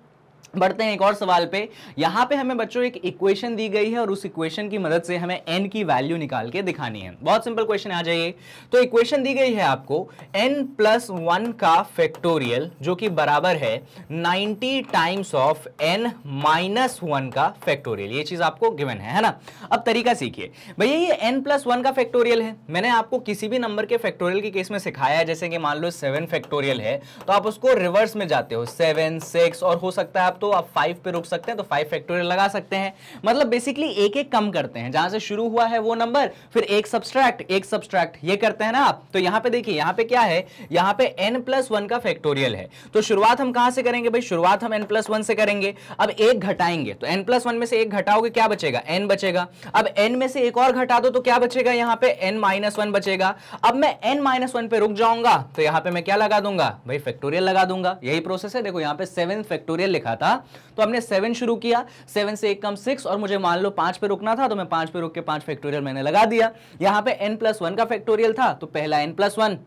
बढ़ते हैं एक और सवाल पे यहाँ पे हमें बच्चों एक इक्वेशन दी गई है और उस इक्वेशन की मदद से हमें एन की वैल्यू निकाल के दिखानी है बहुत सिंपल क्वेश्चन आ जाइए तो इक्वेशन दी गई है आपको एन प्लस वन का फैक्टोरियल जो कि बराबर है 90 times of N minus one का फैक्टोरियल ये चीज़ आपको गिवन है है ना अब तरीका सीखिए भैया ये एन प्लस वन का फैक्टोरियल है मैंने आपको किसी भी नंबर के फैक्टोरियल के केस में सिखाया है जैसे कि मान लो सेवन फैक्टोरियल है तो आप उसको रिवर्स में जाते हो सेवन सिक्स और हो सकता है आप तो आप फाइव पे रुक सकते हैं तो फाइव फैक्टोरियल लगा सकते हैं मतलब बेसिकली एक एक कम करते हैं जहां से शुरू हुआ है वो नंबर फिर एक सब्सट्रैक्ट एक सब्सट्रैक्ट ये करते हैं ना आप तो यहां पे देखिए यहां पे क्या है यहां पे एन प्लस वन का फैक्टोरियल है तो शुरुआत हम कहां से करेंगे भाई शुरुआत हम एन प्लस वन से करेंगे अब एक घटाएंगे तो एन प्लस वन में से एक घटाओगे क्या बचेगा एन बचेगा अब एन में से एक और घटा दो तो क्या बचेगा यहां पर एन माइनस वन बचेगा अब मैं एन माइनस वन पे रुक जाऊंगा तो यहां पर मैं क्या लगा दूंगा भाई फैक्टोरियल लगा दूंगा यही प्रोसेस है देखो यहां पर सेवन फैक्टोरियल लिखा था था तो हमने सेवन शुरू किया सेवन से एक कम सिक्स और मुझे मान लो पांच पे रुकना था तो मैं पांच पे रुक के पांच फैक्टोरियल मैंने लगा दिया यहां पे एन प्लस वन का फैक्टोरियल था तो पहला एन प्लस वन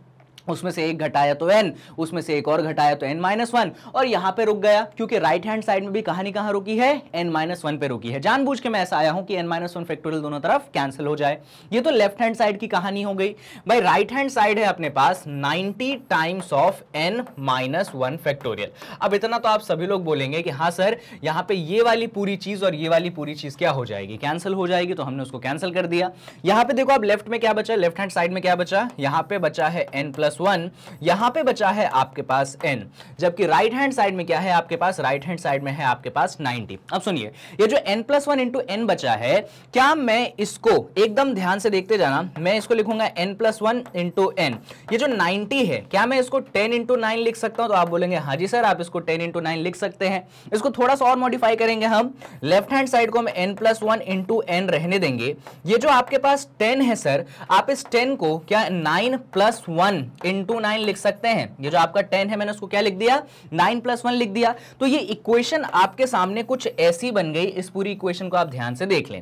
उसमें से एक घटाया तो एन उसमें से एक और घटाया तो एन माइनस वन और यहां पे रुक गया क्योंकि राइट हैंड साइड में भी कहानी कहां रुकी है एन माइनस वन पे रुकी है जानबूझ के मैं ऐसा आया हूं कि एन माइनस वन फैक्टोरियल दोनों तरफ कैंसिल हो जाए ये तो लेफ्ट हैंड साइड की कहानी हो गई भाई राइट हैंड साइड है अपने पास ninety times of N minus one factorial अब इतना तो आप सभी लोग बोलेंगे कि हाँ सर यहाँ पे ये वाली पूरी चीज और ये वाली पूरी चीज क्या हो जाएगी कैंसिल हो जाएगी तो हमने उसको कैंसिल कर दिया यहां पर देखो आप लेफ्ट में क्या बचा लेफ्ट हैंड साइड में क्या बचा यहां पर बचा है एन प्लस प्लस वन यहां पे बचा है आपके पास एन जबकि राइट हैंड साइड में क्या है आपके पास राइट हैंड साइड में है आपके पास नाइनटी अब सुनिए ये जो N plus one into N बचा है क्या मैं इसको एकदम ध्यान से देखते जाना मैं इसको लिखूंगा N plus one into N ये जो नाइनटी है क्या मैं इसको टेन इंटू नाइन लिख सकता हूं तो आप बोलेंगे हाँ जी सर आप इसको टेन इंटू नाइन लिख सकते हैं इसको थोड़ा सा और मॉडिफाई करेंगे हम लेफ्ट हैंड साइड को हम N plus one into N रहने देंगे ये जो आपके पास टेन है सर आप इस टेन को क्या nine plus one into nine लिख सकते हैं ये जो आपका टेन है मैंने उसको क्या लिख दिया नाइन प्लस वन लिख दिया तो ये इक्वेशन आपके सामने कुछ ऐसी बन गई इस पूरी इक्वेशन को आप ध्यान से देख लें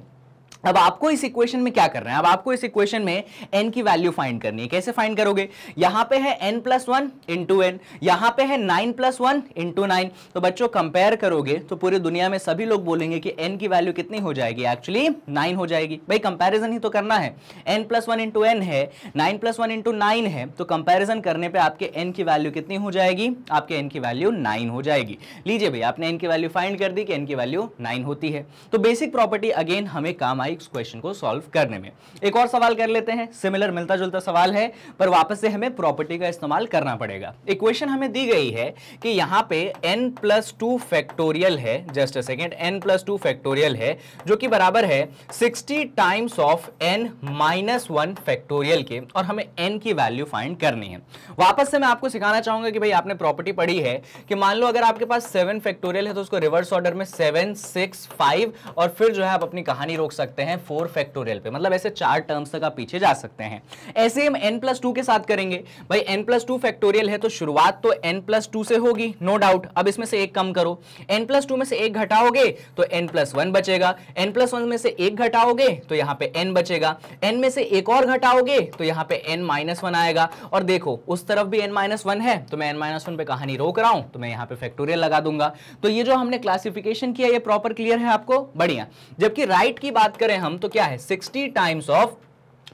अब आपको इस इक्वेशन में क्या करना है अब आपको इस इक्वेशन में n की वैल्यू फाइंड करनी है कैसे फाइंड करोगे यहां पे है n plus one into N यहां पे है 9 प्लस वन इंटू नाइन तो बच्चों कंपेयर करोगे तो पूरी दुनिया में सभी लोग बोलेंगे कि n की वैल्यू कितनी हो जाएगी एक्चुअली 9 हो जाएगी भाई कंपेरिजन ही तो करना है N plus one into N है nine plus one into nine है तो कंपेरिजन करने पर आपके एन की वैल्यू कितनी हो जाएगी आपके एन की वैल्यू नाइन हो जाएगी लीजिए भाई आपने एन की वैल्यू फाइंड कर दी कि एन की वैल्यू नाइन होती है तो बेसिक प्रॉपर्टी अगेन हमें काम आई है इस क्वेश्चन को सॉल्व करने में एक और सवाल कर लेते हैं सिमिलर मिलता जुलता सवाल है पर वापस से हमें प्रॉपर्टी का इस्तेमाल करना पड़ेगा इक्वेशन हमें दी गई है कि यहाँ पे एन प्लस टू फैक्टोरियल है just a second N plus two factorial है जो कि बराबर है sixty times of N minus one factorial के और हमें एन की वैल्यू फाइंड करनी है वापस से मैं आपको सिखाना चाहूंगा कि भाई आपने प्रॉपर्टी पढ़ी है कि मान लो अगर आपके पास सेवन फैक्टोरियल है तो उसको रिवर्स ऑर्डर में सेवन सिक्स फाइव और फिर जो है आप अपनी कहानी रोक सकते सकते हैं फोर फैक्टोरियल पे मतलब ऐसे चार टर्म्स तक आप पीछे जा सकते हैं ऐसे हम एन प्लस टू के साथ करेंगे भाई एन प्लस टू फैक्टोरियल है तो शुरुआत तो एन प्लस टू से होगी नो डाउट अब इसमें से एक कम करो एन प्लस टू में से एक घटाओगे तो एन प्लस वन बचेगा एन प्लस वन में से एक घटाओगे तो यहाँ पे एन बचेगा एन में से एक और घटाओगे तो यहाँ पे एन माइनस वन आएगा और देखो उस तरफ भी एन माइनस वन है तो मैं एन माइनस वन पे कहानी रोक रहा हूँ तो मैं यहाँ पे फैक्टोरियल लगा दूंगा तो ये जो हमने क्लासिफिकेशन किया ये प्रॉपर क्लियर है आपको बढ़िया जबकि राइट की बात कर करें हम तो क्या है सिक्सटी टाइम्स ऑफ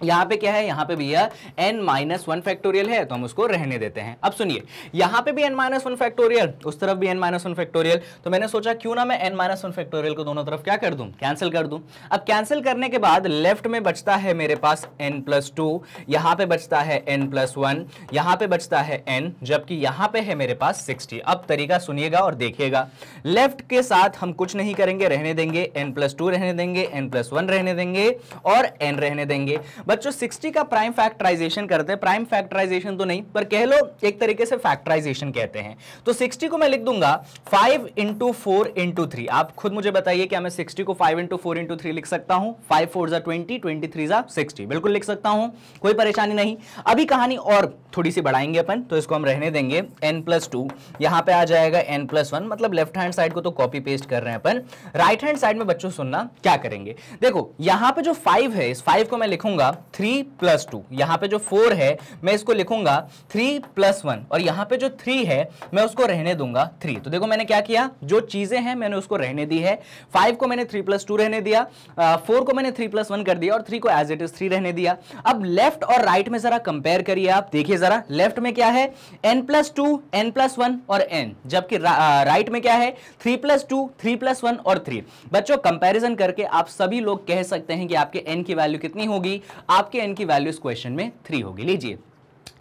यहाँ पे क्या है यहाँ पे भैया n माइनस वन फैक्टोरियल है तो हम उसको रहने देते हैं अब सुनिए यहाँ पे भी n माइनस वन फैक्टोरियल उस तरफ भी n माइनस वन फैक्टोरियल तो मैंने सोचा क्यों ना मैं n माइनस वन फैक्टोरियल को दोनों तरफ क्या कर दूं कैंसिल कर दूं अब कैंसिल करने के बाद लेफ्ट में बचता है मेरे पास एन प्लस टू यहाँ पे बचता है एन प्लस वन यहाँ पे बचता है एन जबकि यहाँ पे है मेरे पास सिक्सटी अब तरीका सुनिएगा और देखिएगा लेफ्ट के साथ हम कुछ नहीं करेंगे रहने देंगे एन प्लस टू रहने देंगे एन प्लस वन रहने देंगे और एन रहने देंगे बच्चों सिक्सटी का प्राइम फैक्टराइजेशन करते हैं प्राइम फैक्टराइजेशन तो नहीं पर कह लो एक तरीके से फैक्टराइजेशन कहते हैं तो सिक्सटी को मैं लिख दूंगा five into four into three आप खुद मुझे बताइए क्या मैं सिक्सटी को five into four into three लिख सकता हूं फाइव फोर जा ट्वेंटी ट्वेंटी थ्री जा सिक्सटी बिल्कुल लिख सकता हूं कोई परेशानी नहीं अभी कहानी और थोड़ी सी बढ़ाएंगे अपन तो इसको हम रहने देंगे एन प्लस टू यहां पर आ जाएगा एन प्लस वन मतलब लेफ्ट हैंड साइड को तो कॉपी पेस्ट कर रहे हैं अपन राइट हैंड साइड में बच्चों सुनना क्या करेंगे देखो यहां पे जो फाइव है इस फाइव को मैं लिखूंगा थ्री प्लस टू यहाँ पे जो फोर है मैं इसको लिखूंगा थ्री प्लस वन और यहाँ पे जो थ्री है मैं उसको रहने दूंगा थ्री तो देखो मैंने क्या किया जो चीज़ें हैं मैंने उसको रहने दी है फाइव को मैंने थ्री प्लस टू रहने दिया फोर uh, को मैंने थ्री प्लस वन कर दिया और थ्री को एज इट इज थ्री रहने दिया अब लेफ्ट और राइट right में जरा कंपेयर करिए आप देखिए जरा लेफ्ट में क्या है N plus two N plus one और एन जबकि राइट uh, में क्या है three plus two three plus one और थ्री बच्चों कंपेरिजन करके आप सभी लोग कह सकते हैं कि आपके एन की वैल्यू कितनी होगी आपके एन की वैल्यूज क्वेश्चन में थ्री होगी लीजिए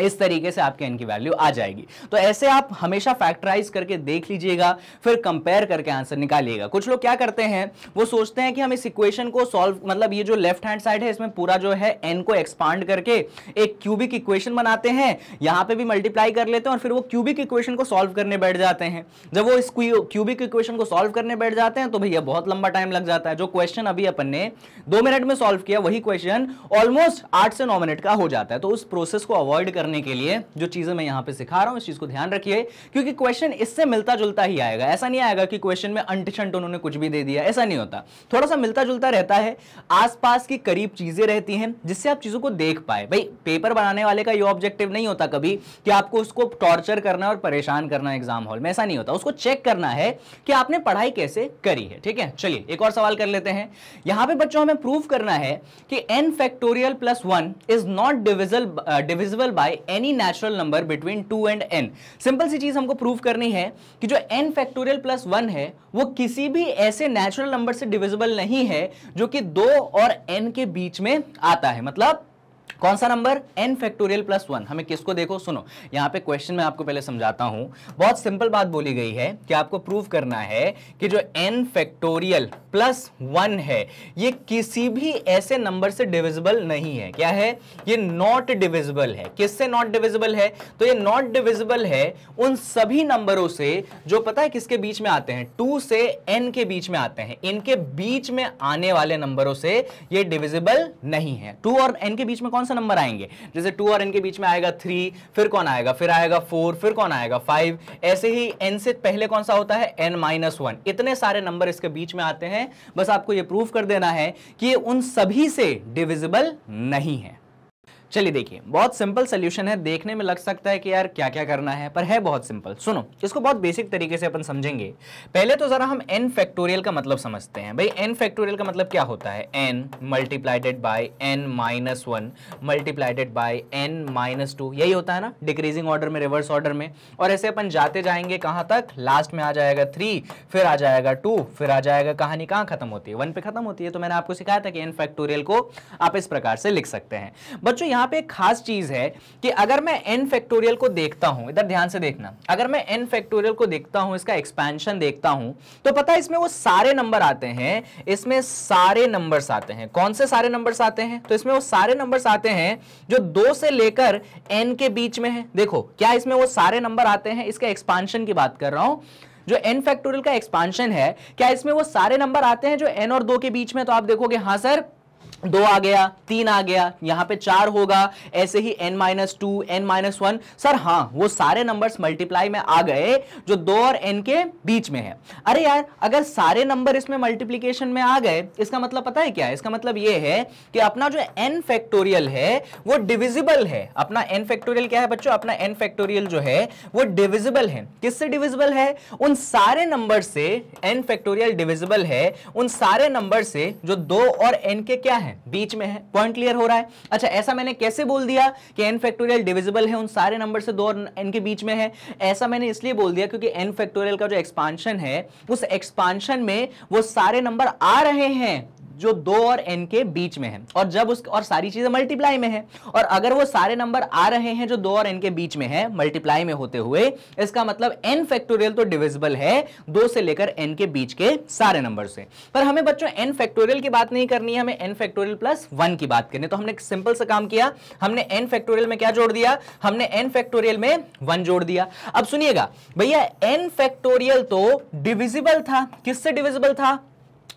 इस तरीके से आपके एन की वैल्यू आ जाएगी तो ऐसे आप हमेशा फैक्टराइज करके देख लीजिएगा फिर कंपेयर करके आंसर निकालिएगा कुछ लोग क्या करते हैं वो सोचते हैं कि हम इस इक्वेशन को सॉल्व मतलब ये जो लेफ्ट हैंड साइड है इसमें पूरा जो है एन को एक्सपांड करके एक क्यूबिक इक्वेशन बनाते हैं यहां पर भी मल्टीप्लाई कर लेते हैं और फिर वो क्यूबिक इक्वेशन को सोल्व करने बैठ जाते हैं जब वो इस क्यूबिक इक्वेशन को सोल्व करने बैठ जाते हैं तो भैया बहुत लंबा टाइम लग जाता है जो क्वेश्चन अभी अपन ने दो मिनट में सोल्व किया वही क्वेश्चन ऑलमोस्ट आठ से नौ मिनट का हो जाता है तो उस प्रोसेस को अवॉइड कर करने के लिए जो चीज़ें मैं यहां पे सिखा रहा हूं इस चीज़ को ध्यान रखिए क्योंकि क्वेश्चन इससे मिलता जुलता ही आएगा ऐसा नहीं आएगा कि क्वेश्चन में अंटछंट उन्होंने कुछ भी दे दिया ऐसा नहीं होता थोड़ा सा मिलता जुलता रहता है आसपास की करीब चीज़ें रहती हैं जिससे आप चीज़ों को देख पाए भाई पेपर बनाने वाले का ये ऑब्जेक्टिव नहीं होता कभी कि आपको उसको टॉर्चर करना और परेशान करना एग्जाम हॉल में ऐसा नहीं होता उसको चेक करना है कि आपने पढ़ाई कैसे करी है ठीक है चलिए एक और सवाल कर लेते हैं यहां पर बच्चों हमें प्रूव करना है कि N factorial plus one is not divisible divisible by by any natural number between two and N simple सी चीज हमको प्रूव करनी है कि जो एन फैक्टोरियल प्लस वन है वो किसी भी ऐसे नेचुरल नंबर से डिविजिबल नहीं है जो कि दो और एन के बीच में आता है मतलब कौन सा number N factorial plus one हमें किसको देखो सुनो यहाँ पे क्वेश्चन में आपको पहले समझाता हूँ बहुत सिंपल बात बोली गई है कि आपको प्रूव करना है कि जो एन फैक्टोरियल प्लस वन है ये किसी भी ऐसे नंबर से डिविजिबल नहीं है क्या है ये नॉट डिविजिबल है किससे नॉट डिविजिबल है तो ये नॉट डिविजिबल है उन सभी नंबरों से जो पता है किसके बीच में आते हैं टू से एन के बीच में आते हैं इनके बीच में आने वाले नंबरों से ये डिविजिबल नहीं है टू और एन के बीच में कौन सा नंबर आएंगे जैसे टू और एन के बीच में आएगा थ्री फिर कौन आएगा फिर आएगा फोर फिर कौन आएगा फाइव ऐसे ही एन से पहले कौन सा होता है एन माइनस वन इतने सारे नंबर इसके बीच में आते हैं बस आपको ये प्रूव कर देना है कि ये उन सभी से डिविजिबल नहीं है चलिए देखिए बहुत सिंपल सोल्यूशन है देखने में लग सकता है कि यार क्या क्या करना है पर है बहुत सिंपल सुनो इसको बहुत बेसिक तरीके से अपन समझेंगे पहले तो जरा हम n फैक्टोरियल का मतलब समझते हैं भाई n फैक्टोरियल का मतलब क्या होता है n multiplied by n minus one multiplied by N minus two यही होता है ना डिक्रीजिंग ऑर्डर में रिवर्स ऑर्डर में और ऐसे अपन जाते जाएंगे कहाँ तक लास्ट में आ जाएगा थ्री फिर आ जाएगा टू फिर आ जाएगा कहानी कहाँ खत्म होती है वन पे खत्म होती है तो मैंने आपको सिखाया था कि एन फैक्टोरियल को आप इस प्रकार से लिख सकते हैं बच्चों यहाँ यहाँ पे एक खास चीज है कि अगर मैं एन फैक्टोरियल को देखता हूँ इधर ध्यान से देखना अगर मैं एन फैक्टोरियल को देखता हूँ इसका एक्सपेंशन देखता हूँ तो पता है इसमें वो सारे नंबर आते हैं इसमें सारे नंबर्स आते हैं कौन से सारे नंबर्स आते हैं तो इसमें वो सारे नंबर्स आते हैं जो दो से लेकर एन के बीच में है देखो क्या इसमें वो सारे नंबर आते हैं इसके एक्सपांशन की बात कर रहा हूँ जो एन फैक्टोरियल का एक्सपांशन है क्या इसमें वो सारे नंबर आते हैं जो एन और दो के बीच में तो आप देखोगे हाँ सर दो आ गया तीन आ गया यहाँ पे चार होगा ऐसे ही n minus two N minus one sir हाँ वो सारे नंबर्स मल्टीप्लाई में आ गए जो दो और n के बीच में है अरे यार अगर सारे नंबर इसमें मल्टीप्लीकेशन में आ गए इसका मतलब पता है क्या इसका मतलब ये है कि अपना जो n फैक्टोरियल है वो डिविजिबल है अपना n फैक्टोरियल क्या है बच्चों अपना n फैक्टोरियल जो है वो डिविजिबल है किससे डिविजिबल है उन सारे नंबर से एन फैक्टोरियल डिविजिबल है उन सारे नंबर से जो दो और एन के क्या है है बीच में है पॉइंट क्लियर हो रहा है अच्छा ऐसा मैंने कैसे बोल दिया कि एन फैक्टोरियल डिविजिबल है उन सारे नंबर से दो और एन के बीच में है ऐसा मैंने इसलिए बोल दिया क्योंकि एन फैक्टोरियल का जो एक्सपांशन है उस एक्सपांशन में वो सारे नंबर आ रहे हैं जो दो और एन के बीच में है और जब उस और सारी चीजें मल्टीप्लाई में है और अगर वो सारे नंबर आ रहे हैं जो दो और एन के बीच में है मल्टीप्लाई में होते हुए इसका मतलब एन फैक्टोरियल तो डिविजिबल है दो से लेकर एन के बीच के सारे नंबर से पर हमें बच्चों एन फैक्टोरियल की बात नहीं करनी है हमें एन फैक्टोरियल प्लस वन की बात करनी तो हमने सिंपल सा काम किया हमने एन फैक्टोरियल में क्या जोड़ दिया हमने एन फैक्टोरियल में वन जोड़ दिया अब सुनिएगा भैया एन फैक्टोरियल तो डिविजिबल था किससे डिविजिबल था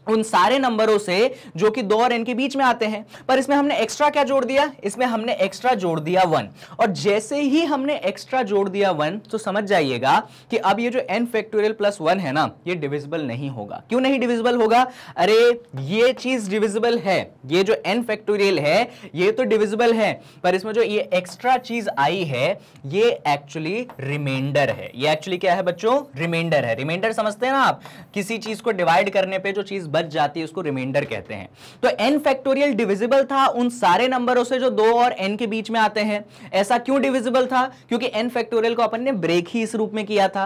उन सारे नंबरों से जो कि दो और एन के बीच में आते हैं पर इसमें हमने एक्स्ट्रा क्या जोड़ दिया इसमें हमने एक्स्ट्रा जोड़ दिया वन और जैसे ही हमने एक्स्ट्रा जोड़ दिया वन तो समझ जाइएगा कि अब ये जो एन फैक्टोरियल प्लस वन है ना ये डिविजिबल नहीं होगा क्यों नहीं डिविजिबल होगा अरे ये चीज डिविजिबल है ये जो एन फैक्टोरियल है ये तो डिविजिबल है पर इसमें जो ये एक्स्ट्रा चीज आई है ये एक्चुअली रिमाइंडर है ये एक्चुअली क्या है बच्चों रिमाइंडर है रिमाइंडर समझते हैं ना आप किसी चीज को डिवाइड करने पर जो चीज बच जाती है उसको रिमाइंडर कहते हैं तो एन फैक्टोरियल डिविजिबल था उन सारे नंबरों से जो दो और एन के बीच में आते हैं ऐसा क्यों डिविजिबल था क्योंकि एन फैक्टोरियल को अपन ने ब्रेक ही इस रूप में किया था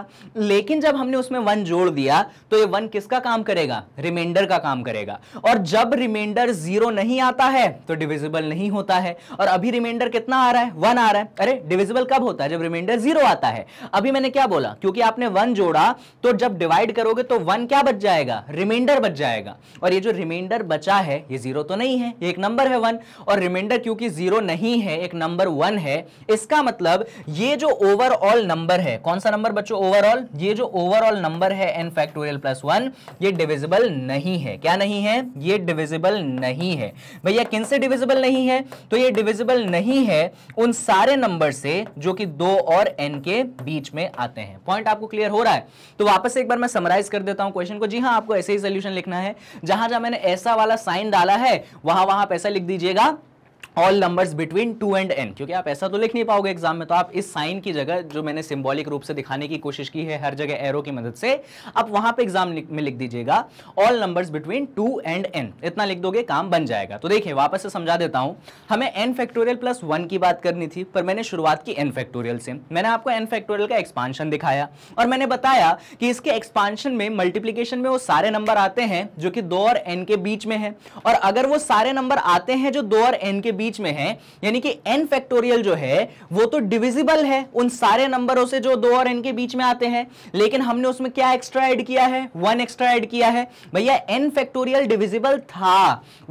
लेकिन जब हमने उसमें वन जोड़ दिया तो ये वन किसका काम करेगा रिमाइंडर का काम करेगा और जब रिमाइंडर जीरो नहीं आता है तो डिविजिबल नहीं होता है और अभी रिमाइंडर कितना आ रहा है वन आ रहा है अरे डिविजिबल कब होता है जब रिमाइंडर जीरो आता है अभी मैंने क्या बोला क्योंकि आपने वन जोड़ा तो जब डिवाइड करोगे तो वन क्या बच जाएगा रिमाइंडर बच जाएगा जाएगा और ये जो रिमाइंडर बचा है ये जीरो तो नहीं है ये एक नंबर है वन और रिमाइंडर क्योंकि जीरो नहीं है एक नंबर वन है इसका मतलब ये जो ओवरऑल नंबर है कौन सा नंबर बच्चों ओवरऑल ये जो ओवरऑल नंबर है एन फैक्टोरियल प्लस वन ये डिविजिबल नहीं है क्या नहीं है ये डिविजिबल नहीं है भैया किन से डिविजिबल नहीं है तो ये डिविजिबल नहीं है उन सारे नंबर से जो कि दो और एन के बीच में आते हैं पॉइंट आपको क्लियर हो रहा है तो वापस एक बार मैं समराइज कर देता हूं क्वेश्चन को जी हाँ आपको ऐसे ही सोल्यूशन लिखना है है जहां जहां मैंने ऐसा वाला साइन डाला है वहां वहां पैसा लिख दीजिएगा all numbers between two and N क्योंकि आप ऐसा तो लिख नहीं पाओगे एग्जाम में तो आप इस साइन की जगह जो मैंने सिंबॉलिक रूप से दिखाने की कोशिश की है हर जगह एरो की मदद से आप वहां पे एग्जाम में लिख दीजिएगा all numbers between two and N इतना लिख दोगे काम बन जाएगा तो देखिए वापस से समझा देता हूं हमें एन फैक्टोरियल प्लस वन की बात करनी थी पर मैंने शुरुआत की एन फैक्टोरियल से मैंने आपको एन फैक्टोरियल का एक्सपांशन दिखाया और मैंने बताया कि इसके एक्सपांशन में मल्टीप्लीकेशन में वो सारे नंबर आते हैं जो कि दो और एन के बीच में है और अगर वो सारे नंबर आते हैं जो दो और एन के बीच में है यानी कि एन फैक्टोरियल जो है वो तो डिविजिबल है उन सारे नंबरों से जो दो और एन के बीच में आते हैं लेकिन हमने उसमें क्या एक्स्ट्रा ऐड किया है वन एक्स्ट्रा ऐड किया है भैया एन फैक्टोरियल डिविजिबल था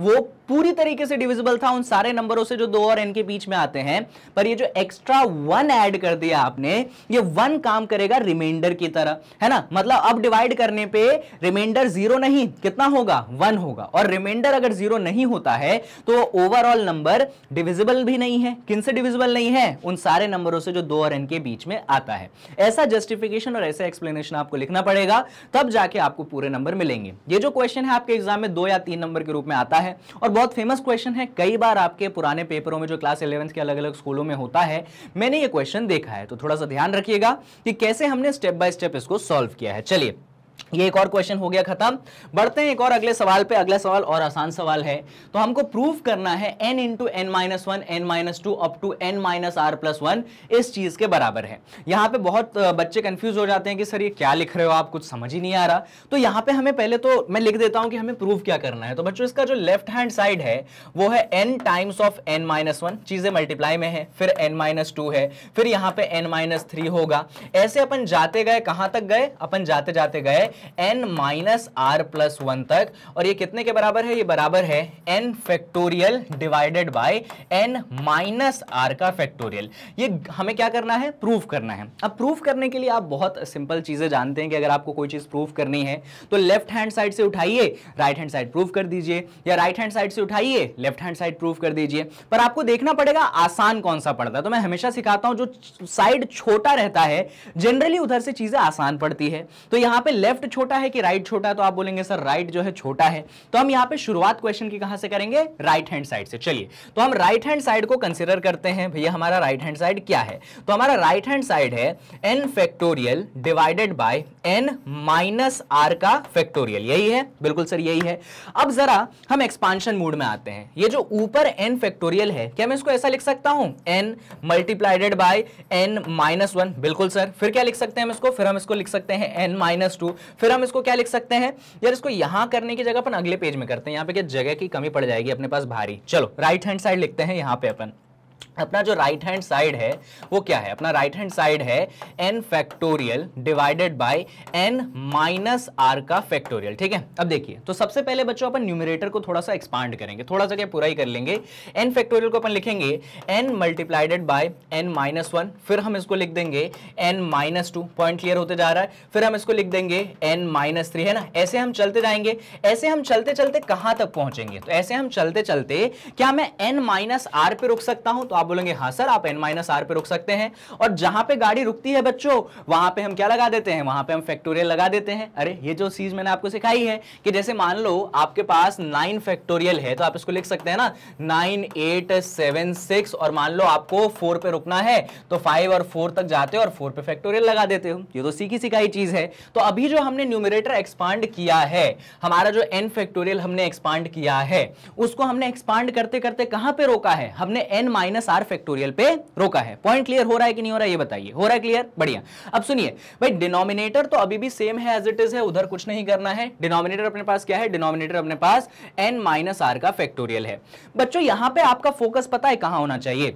वो पूरी तरीके से डिविजिबल था उन सारे नंबरों से जो दो और एन के बीच में आते हैं पर ये जो एक्स्ट्रा वन ऐड कर दिया आपने ये वन काम करेगा रिमाइंडर की तरह है ना मतलब अब डिवाइड करने पे रिमाइंडर जीरो नहीं कितना होगा वन होगा और रिमाइंडर अगर जीरो नहीं होता है तो ओवरऑल नंबर डिविजिबल भी नहीं है किन से डिविजिबल नहीं है उन सारे नंबरों से जो दो और एन के बीच में आता है ऐसा जस्टिफिकेशन और ऐसा एक्सप्लेनेशन आपको लिखना पड़ेगा तब जाके आपको पूरे नंबर मिलेंगे ये जो क्वेश्चन है आपके एग्जाम में दो या तीन नंबर के रूप में आता है और बहुत फेमस क्वेश्चन है कई बार आपके पुराने पेपरों में जो क्लास इलेवेंथ के अलग अलग स्कूलों में होता है मैंने ये क्वेश्चन देखा है तो थोड़ा सा ध्यान रखिएगा कि कैसे हमने स्टेप बाय स्टेप इसको सॉल्व किया है चलिए ये एक और क्वेश्चन हो गया खत्म बढ़ते हैं एक और अगले सवाल पे अगला सवाल और आसान सवाल है तो हमको प्रूव करना है n into N minus one N minus two up to N minus R plus one इस चीज के बराबर है यहाँ पे बहुत बच्चे कंफ्यूज हो जाते हैं कि सर ये क्या लिख रहे हो आप कुछ समझ ही नहीं आ रहा तो यहाँ पे हमें पहले तो मैं लिख देता हूँ कि हमें प्रूव क्या करना है तो बच्चों इसका जो लेफ्ट हैंड साइड है वो है N times of N minus one चीजें मल्टीप्लाई में है फिर एन माइनस टू है फिर यहाँ पे एन माइनस थ्री होगा ऐसे अपन जाते गए कहाँ तक गए अपन जाते जाते गए N minus R plus one तक और ये कितने के बराबर है ये बराबर है N factorial divided by N minus R का फैक्टोरियल ये हमें क्या करना है प्रूफ करना है अब प्रूफ करने के लिए आप बहुत सिंपल चीज़ें जानते हैं कि अगर आपको कोई चीज़ प्रूफ करनी है तो लेफ्ट हैंड साइड से उठाइए राइट हैंड साइड प्रूफ कर दीजिए या राइट हैंड साइड से उठाइए लेफ्ट हैंड साइड प्रूफ कर दीजिए पर आपको देखना पड़ेगा आसान कौन सा पड़ता है तो मैं हमेशा सिखाता हूं जो साइड छोटा रहता है जनरली उधर से चीज़ें आसान पड़ती है तो यहां पे लेफ्ट लेफ्ट छोटा है कि राइट छोटा है तो आप बोलेंगे सर राइट जो है छोटा है तो हम यहाँ पे शुरुआत क्वेश्चन की कहां से करेंगे राइट हैंड साइड से चलिए तो हम राइट हैंड साइड को कंसिडर करते हैं भैया हमारा राइट हैंड साइड क्या है तो हमारा राइट हैंड साइड है N factorial divided by N minus R का फैक्टोरियल यही है बिल्कुल सर यही है अब जरा हम एक्सपांशन मूड में आते हैं ये जो ऊपर एन फैक्टोरियल है क्या मैं इसको ऐसा लिख सकता हूं N multiplied by N minus one बिल्कुल सर फिर क्या लिख सकते हैं हम इसको फिर हम इसको लिख सकते हैं एन माइनस टू फिर हम इसको क्या लिख सकते हैं यार इसको यहां करने की जगह अपन अगले पेज में करते हैं यहां पे क्या जगह की कमी पड़ जाएगी अपने पास भारी चलो राइट हैंड साइड लिखते हैं यहां पे अपन अपना जो राइट हैंड साइड है वो क्या है अपना राइट हैंड साइड है N factorial divided by N minus R का फैक्टोरियल ठीक है अब देखिए तो सबसे पहले बच्चों अपन न्यूमिनेटर को थोड़ा सा एक्सपांड करेंगे थोड़ा सा क्या पूरा ही कर लेंगे एन फैक्टोरियल को अपन लिखेंगे N multiplied by N minus one फिर हम इसको लिख देंगे N minus two point clear होते जा रहा है फिर हम इसको लिख देंगे एन माइनस थ्री है ना ऐसे हम चलते जाएंगे ऐसे हम चलते चलते कहाँ तक पहुंचेंगे तो ऐसे हम चलते चलते क्या मैं एन माइनस आर पे रुक सकता हूं तो आप बोलेंगे हाँ सर आप एन माइनस आर पे रुक सकते हैं और जहां पे गाड़ी रुकती है बच्चों वहां पे हम क्या लगा देते हैं वहां पे हम फैक्टोरियल लगा देते हैं अरे ये जो चीज मैंने आपको सिखाई है कि जैसे मान लो आपके पास नाइन फैक्टोरियल है तो आप इसको लिख सकते हैं ना नाइन एट सेवन सिक्स और मान लो आपको फोर पे रुकना है तो फाइव और फोर तक जाते हो और फोर पे फैक्टोरियल लगा देते हो ये तो सीखी सिखाई चीज है तो अभी जो हमने न्यूमिनेटर एक्सपांड किया है हमारा जो एन फैक्टोरियल हमने एक्सपांड किया है उसको हमने एक्सपांड करते करते कहां पे रोका है हमने N minus minus R factorial पे रोका है पॉइंट क्लियर हो रहा है कि नहीं हो रहा है ये बताइए हो रहा है क्लियर बढ़िया अब सुनिए भाई डिनोमिनेटर तो अभी भी सेम है एज इट इज है उधर कुछ नहीं करना है डिनोमिनेटर अपने पास क्या है डिनोमिनेटर अपने पास एन माइनस का फैक्टोरियल है बच्चों यहां पर आपका फोकस पता है कहां होना चाहिए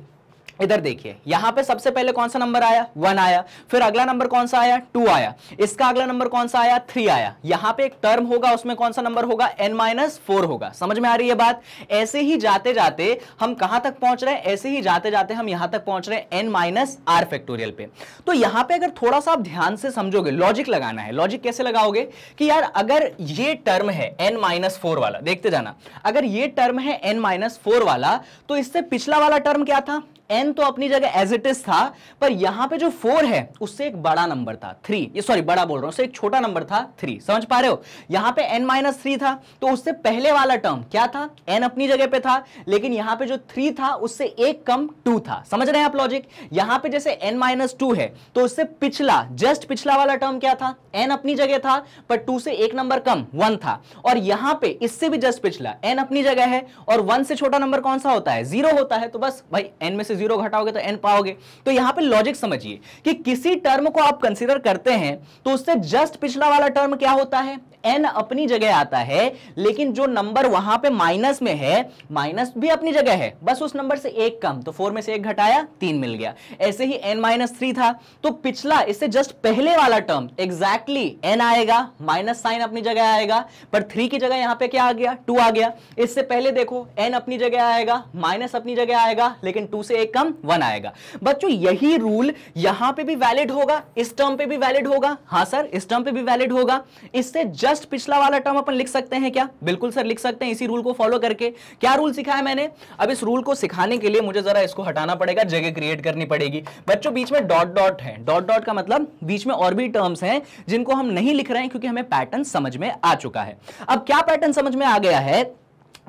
इधर देखिए यहां पे सबसे पहले कौन सा नंबर आया वन आया फिर अगला नंबर कौन सा आया टू आया इसका अगला नंबर कौन सा आया थ्री आया यहां पे एक टर्म होगा उसमें कौन सा नंबर होगा एन माइनस फोर होगा समझ में आ रही है बात ऐसे ही जाते जाते हम कहां तक पहुंच रहे हैं ऐसे ही जाते जाते हम यहां तक पहुंच रहे हैं एन माइनस आर फैक्टोरियल पे तो यहां पर अगर थोड़ा सा आप ध्यान से समझोगे लॉजिक लगाना है लॉजिक कैसे लगाओगे कि यार अगर ये टर्म है एन माइनस फोर वाला देखते जाना अगर ये टर्म है एन माइनस फोर वाला तो इससे पिछला वाला टर्म क्या था एन तो अपनी जगह एज इट इज था पर यहां पे जो फोर है उससे एक बड़ा नंबर था थ्री ये सॉरी बड़ा बोल रहा हूं उससे एक छोटा नंबर था थ्री समझ पा रहे हो यहां पे एन माइनस थ्री था तो उससे पहले वाला टर्म क्या था एन अपनी जगह पे था लेकिन यहां पे जो थ्री था उससे एक कम टू था समझ रहे हैं आप लॉजिक यहां पे जैसे एन माइनस है तो उससे पिछला जस्ट पिछला वाला टर्म क्या था एन अपनी जगह था पर टू से एक नंबर कम वन था और यहां पर इससे भी जस्ट पिछला एन अपनी जगह है और वन से छोटा नंबर कौन सा होता है जीरो होता है तो बस भाई एन में से से जीरो घटाओगे तो एन पाओगे तो यहां पे लॉजिक समझिए कि किसी टर्म को आप कंसिडर करते हैं तो उससे जस्ट पिछला वाला टर्म क्या होता है एन अपनी जगह आता है लेकिन जो नंबर वहां पे माइनस में है माइनस भी अपनी जगह है बस उस नंबर से एक कम तो फोर में से एक घटाया तीन मिल गया ऐसे ही एन माइनस थ्री था तो पिछला इससे जस्ट पहले वाला टर्म एग्जैक्टली exactly एन आएगा माइनस साइन अपनी जगह आएगा पर थ्री की जगह यहां पे क्या आ गया टू आ गया इससे पहले देखो एन अपनी जगह आएगा माइनस अपनी जगह आएगा लेकिन टू से एक कम वन आएगा बच्चों यही रूल यहां पे भी वैलिड होगा इस टर्म पे भी वैलिड होगा हाँ सर इस टर्म पे भी वैलिड होगा इससे जस्ट जस्ट पिछला वाला टर्म अपन लिख सकते हैं क्या बिल्कुल सर लिख सकते हैं इसी रूल को फॉलो करके क्या रूल सिखाया मैंने अब इस रूल को सिखाने के लिए मुझे जरा इसको हटाना पड़ेगा जगह क्रिएट करनी पड़ेगी बच्चों बीच में डॉट डॉट है डॉट डॉट का मतलब बीच में और भी टर्म्स हैं जिनको हम नहीं लिख रहे हैं क्योंकि हमें पैटर्न समझ में आ चुका है अब क्या पैटर्न समझ में आ गया है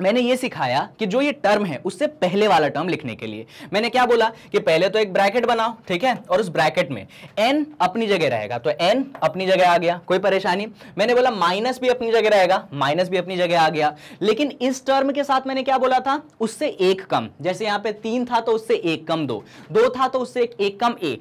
मैंने ये सिखाया कि जो ये टर्म है उससे पहले वाला टर्म लिखने के लिए मैंने क्या बोला कि पहले तो एक ब्रैकेट बनाओ ठीक है और उस ब्रैकेट में एन अपनी जगह रहेगा तो एन अपनी जगह आ गया कोई परेशानी मैंने बोला माइनस भी अपनी जगह रहेगा माइनस भी अपनी जगह आ गया लेकिन इस टर्म के साथ मैंने क्या बोला था उससे एक कम जैसे यहाँ पे तीन था तो उससे एक कम दो दो था तो उससे एक, एक कम ए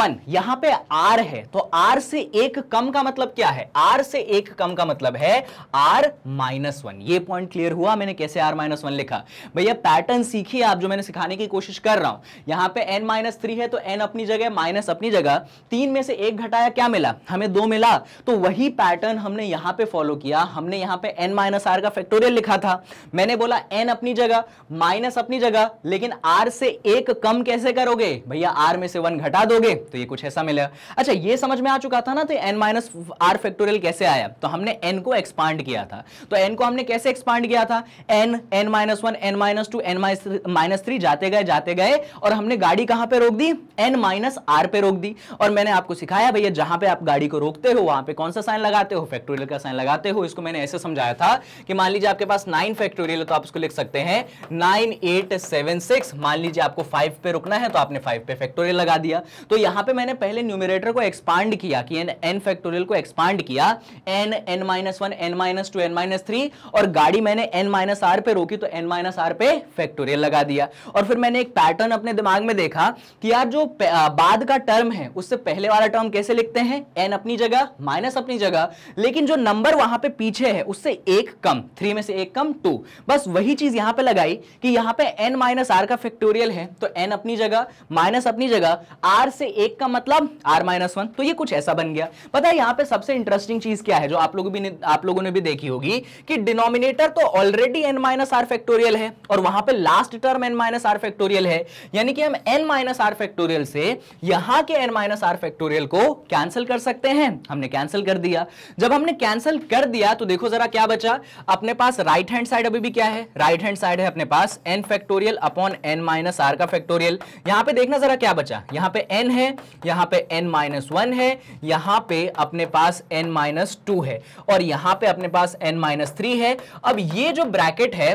वन यहाँ पे आर है तो आर से एक कम का मतलब क्या है आर से एक कम का मतलब है आर माइनस वन ये पॉइंट क्लियर हुआ मैंने कैसे आर माइनस वन लिखा भैया पैटर्न सीखिए आप जो मैंने सिखाने की कोशिश कर रहा हूं यहां पे एन माइनस थ्री है तो एन अपनी जगह माइनस अपनी जगह तीन में से एक घटाया क्या मिला हमें दो मिला तो वही पैटर्न हमने यहां पर फॉलो किया हमने यहां पर एन माइनस आर का फैक्टोरियल लिखा था मैंने बोला एन अपनी जगह माइनस अपनी जगह लेकिन आर से एक कम कैसे करोगे भैया आर में से वन घटा दोगे तो ये कुछ ऐसा मिला अच्छा ये समझ में आ चुका था ना तो एन माइनस आर फैक्टोरियल कैसे आया तो हमने एन को एक्सपांड किया था तो एन को हमने कैसे एक्सपांड किया था N N minus one N minus two N minus three जाते गए जाते गए और हमने गाड़ी कहां पे रोक दी एन माइनस आर पे रोक दी और मैंने आपको सिखाया भैया जहां पे आप गाड़ी को रोकते हो वहां पे कौन सा साइन लगाते हो फैक्टोरियल का साइन लगाते हो इसको मैंने ऐसे समझाया था कि मान लीजिए आपके पास नाइन फैक्टोरियल तो आप उसको लिख सकते हैं नाइन एट सेवन सिक्स मान लीजिए आपको फाइव पे रुकना है तो आपने फाइव पे फैक्टोरियल लगा दिया तो यहां पर मैंने पहले न्यूमिनेटर को एक्सपांड किया कि एन फैक्टोरियल को एक्सपांड किया N N minus one N minus two N minus three और गाड़ी मैंने एन माइनस आर पे रोकी तो एन माइनस आर पे फैक्टोरियल लगा दिया और फिर मैंने एक पैटर्न अपने दिमाग में देखा कि यार जो बाद का टर्म है उससे पहले वाला टर्म कैसे लिखते हैं एन अपनी जगह माइनस अपनी जगह लेकिन जो नंबर वहां पे पीछे है उससे एक कम थ्री में से एक कम टू बस वही चीज यहां पर लगाई कि यहां पर एन माइनस का फैक्टोरियल है तो एन अपनी जगह माइनस अपनी जगह आर से एक का मतलब आर माइनस तो ये कुछ ऐसा बन गया पता है यहां पर सबसे इंटरेस्टिंग चीज क्या है जो आप लोग भी आप लोगों ने भी देखी होगी कि डिनोमिनेटर तो already already N minus R factorial है और वहां पे last term N minus R factorial है यानी कि हम एन माइनस आर फैक्टोरियल से यहां के एन माइनस आर फैक्टोरियल को कैंसिल कर सकते हैं हमने कैंसिल कर दिया जब हमने कैंसिल कर दिया तो देखो जरा क्या बचा अपने पास राइट हैंड साइड अभी भी क्या है राइट हैंड साइड है अपने पास N factorial upon N minus R का फैक्टोरियल यहां पर देखना जरा क्या बचा यहां पर एन है यहां पर एन माइनस वन है यहां पर अपने पास एन माइनस टू है और यहां पर अपने पास एन माइनस थ्री है अब ये जो ब्रैकेट है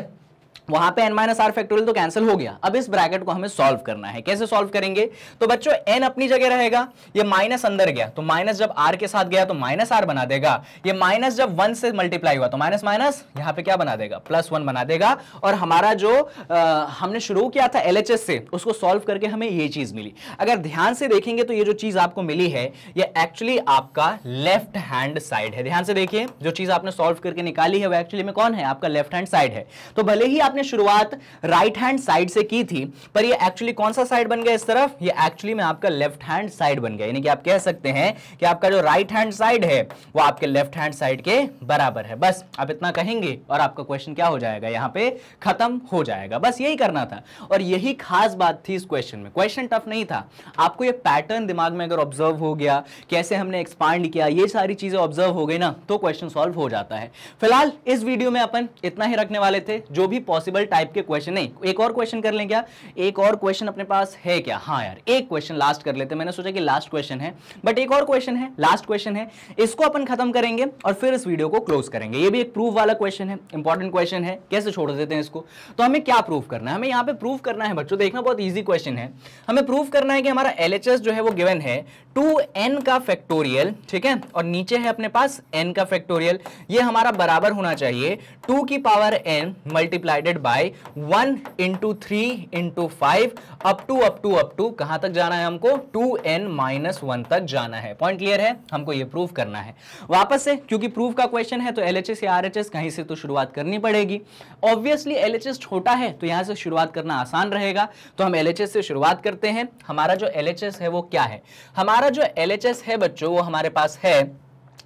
वहां पे एन माइनस आर फैक्टोरियल तो कैंसिल हो गया अब इस ब्रैकेट को हमें सॉल्व करना है कैसे सॉल्व करेंगे तो बच्चों एन अपनी जगह रहेगा ये माइनस अंदर गया तो माइनस जब आर के साथ गया तो माइनस आर बना देगा ये माइनस जब वन से मल्टीप्लाई हुआ तो माइनस माइनस यहाँ पे क्या बना देगा प्लस वन बना देगा और हमारा जो आ, हमने शुरू किया था एल से उसको सॉल्व करके हमें ये चीज मिली अगर ध्यान से देखेंगे तो ये जो चीज आपको मिली है ये एक्चुअली आपका लेफ्ट हैंड साइड है ध्यान से देखिए जो चीज आपने सोल्व करके निकाली है वो एक्चुअली में कौन है आपका लेफ्ट हैंड साइड है तो भले ही आप आपने शुरुआत राइट हैंड साइड से की थी पर ये एक्चुअली कौन सा साइड बन गया इस तरफ ये एक्चुअली में आपका लेफ्ट हैंड साइड बन गया यानी कि आप कह सकते हैं कि आपका जो राइट हैंड साइड है वो आपके लेफ्ट हैंड साइड के बराबर है बस आप इतना कहेंगे और आपका क्वेश्चन क्या हो जाएगा यहाँ पे खत्म हो जाएगा बस यही करना था और यही खास बात थी इस क्वेश्चन में क्वेश्चन टफ नहीं था आपको ये पैटर्न दिमाग में अगर ऑब्जर्व हो गया कैसे हमने एक्सपांड किया ये सारी चीजें ऑब्जर्व हो गई ना तो क्वेश्चन सॉल्व हो जाता है फिलहाल इस वीडियो में अपन इतना ही रखने वाले थे जो भी पॉसिबल पॉसिबल टाइप के क्वेश्चन नहीं एक और क्वेश्चन कर लें क्या एक और क्वेश्चन अपने पास है क्या हाँ यार एक क्वेश्चन लास्ट कर लेते मैंने सोचा कि लास्ट क्वेश्चन है बट एक और क्वेश्चन है लास्ट क्वेश्चन है इसको अपन खत्म करेंगे और फिर इस वीडियो को क्लोज करेंगे ये भी एक प्रूफ वाला क्वेश्चन है इंपॉर्टेंट क्वेश्चन है कैसे छोड़ देते हैं इसको तो हमें क्या प्रूफ करना है हमें यहाँ पे प्रूफ करना है बच्चों देखना बहुत ईजी क्वेश्चन है हमें प्रूफ करना है कि हमारा एल जो है वो गिवन है टू एन का फैक्टोरियल ठीक है और नीचे है अपने पास एन का फैक्टोरियल ये हमारा बराबर होना चाहिए टू की power n multiplied by one into three into five up to up to up to कहां तक जाना है हमको टू एन माइनस वन तक जाना है पॉइंट क्लियर है हमको ये प्रूफ करना है वापस से क्योंकि प्रूफ का क्वेश्चन है तो एल एच एस या आर एच एस कहीं से तो शुरुआत करनी पड़ेगी ऑब्वियसली एल एच एस छोटा है तो यहां से शुरुआत करना आसान रहेगा तो हम एल एच एस से शुरुआत करते हैं हमारा जो एल एच एस है वो क्या है हमारा हमारा जो एल है बच्चों वो हमारे पास है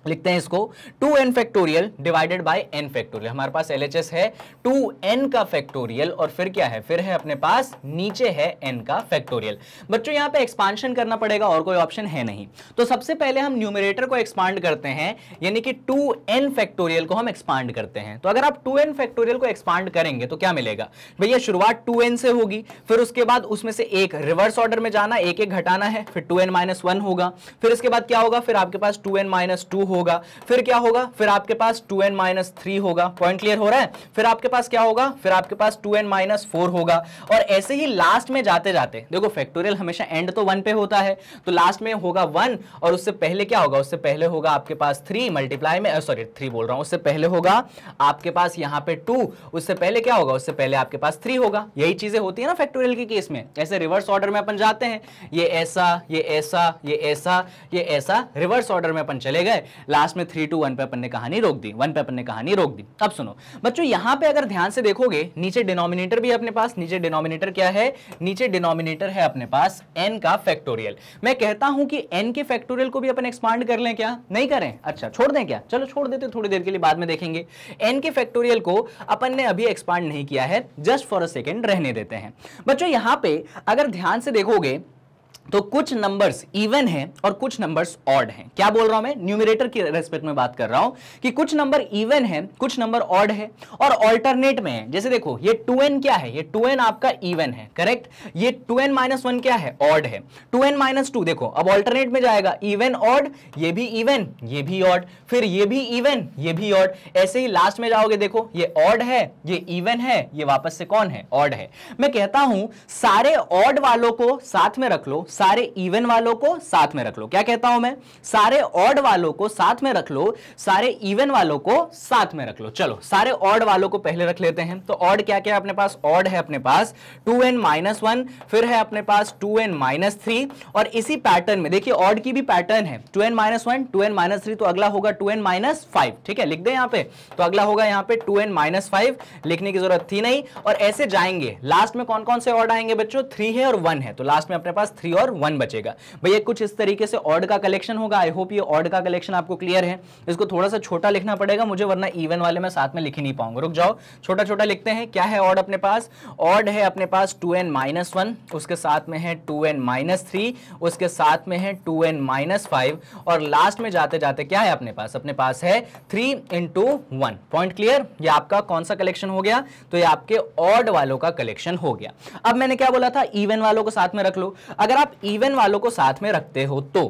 लिखते हैं इसको two n factorial divided by n factorial हमारे पास एल है टू एन का फैक्टोरियल और फिर क्या है फिर है अपने पास नीचे है एन का फैक्टोरियल बच्चों यहां पे एक्सपांशन करना पड़ेगा और कोई ऑप्शन है नहीं तो सबसे पहले हम न्यूमिनेटर को एक्सपांड करते हैं यानी कि टू एन फैक्टोरियल को हम एक्सपांड करते हैं तो अगर आप टू एन फैक्टोरियल को एक्सपांड करेंगे तो क्या मिलेगा भैया शुरुआत टू एन से होगी फिर उसके बाद उसमें से एक रिवर्स ऑर्डर में जाना एक एक घटाना है फिर टू एन माइनस वन होगा फिर इसके बाद क्या होगा फिर आपके पास टू एन माइनस टू होगा फिर क्या होगा फिर आपके पास टू एन माइनस थ्री होगा पॉइंट क्लियर हो रहा है फिर आपके पास क्या होगा फिर आपके पास टू एन माइनस फोर होगा और ऐसे ही लास्ट में जाते जाते देखो फैक्टोरियल हमेशा एंड तो वन पे होता है तो लास्ट में होगा वन और उससे पहले क्या होगा उससे पहले होगा आपके पास थ्री मल्टीप्लाई में सॉरी थ्री बोल रहा हूँ उससे पहले होगा आपके पास यहाँ पे टू उससे पहले क्या होगा उससे पहले आपके पास थ्री होगा यही चीजें होती है ना फैक्टोरियल के केस में ऐसे रिवर्स ऑर्डर में अपन जाते हैं ये ऐसा ये ऐसा ये ऐसा ये ऐसा रिवर्स ऑर्डर में अपन चले गए लास्ट में थ्री टू वन पे अपन ने कहानी रोक दी वन पे अपन ने कहानी रोक दी अब सुनो बच्चों यहां पे अगर ध्यान से देखोगे नीचे डिनोमिनेटर भी अपने पास नीचे डिनोमिनेटर क्या है नीचे डिनोमिनेटर है अपने पास एन का फैक्टोरियल मैं कहता हूं कि एन के फैक्टोरियल को भी अपन एक्सपांड कर लें क्या नहीं करें अच्छा छोड़ दें क्या चलो छोड़ देते थोड़ी देर के लिए बाद में देखेंगे एन के फैक्टोरियल को अपन ने अभी एक्सपांड नहीं किया है जस्ट फॉर अ सेकेंड रहने देते हैं बच्चों यहां पर अगर ध्यान से देखोगे तो कुछ नंबर्स इवन हैं और कुछ नंबर्स ऑड हैं क्या बोल रहा हूं मैं न्यूमिरेटर की रेस्पेक्ट में बात कर रहा हूं कि कुछ नंबर इवन हैं कुछ नंबर ऑड है और अल्टरनेट में है जैसे देखो ये 2n क्या है ये 2n आपका इवन है करेक्ट ये 2n माइनस वन क्या है ऑड है 2n माइनस टू देखो अब ऑल्टरनेट में जाएगा इवन ऑड ये भी इवन ये भी ऑड फिर ये भी इवन ये भी ऑड ऐसे ही लास्ट में जाओगे देखो ये ऑड है ये इवन है ये वापस से कौन है ऑड है मैं कहता हूं सारे ऑड वालों को साथ में रख लो सारे इवन वालों को साथ में रख लो क्या कहता हूं मैं सारे ऑड वालों को साथ में रख लो सारे इवन वालों को साथ में रख लो चलो सारे ऑड वालों को पहले रख लेते हैं तो ऑड क्या क्या अपने पास ऑड है अपने पास टू एन माइनस वन फिर है अपने पास टू एन माइनस थ्री और इसी पैटर्न में देखिए ऑड की भी पैटर्न है two N minus one two N minus three तो अगला होगा टू एन माइनस फाइव ठीक है लिख दे यहां पे तो अगला होगा यहां पे टू एन माइनस फाइव लिखने की जरूरत थी नहीं और ऐसे जाएंगे लास्ट में कौन कौन से ऑर्ड आएंगे बच्चों थ्री है और वन है तो लास्ट में अपने पास थ्री और और वन बचेगा भैया कुछ इस तरीके से ऑर्ड का कलेक्शन होगा आई होप ये ऑर्ड का कलेक्शन आपको क्लियर है इसको थोड़ा सा छोटा लिखना पड़ेगा मुझे वरना इवन वाले में साथ में लिख ही नहीं पाऊंगा रुक जाओ छोटा छोटा लिखते हैं क्या है ऑर्ड अपने पास ऑर्ड है अपने पास टू एन माइनस वन उसके साथ में है टू एन माइनस थ्री उसके साथ में है टू एन माइनस फाइव और लास्ट में जाते जाते क्या है अपने पास अपने पास है three into one point clear ये आपका कौन सा कलेक्शन हो गया तो ये आपके ऑर्ड वालों का कलेक्शन हो गया अब मैंने क्या बोला था इवन वालों को साथ में रख लो अगर आप आप इवन वालों को साथ में रखते हो तो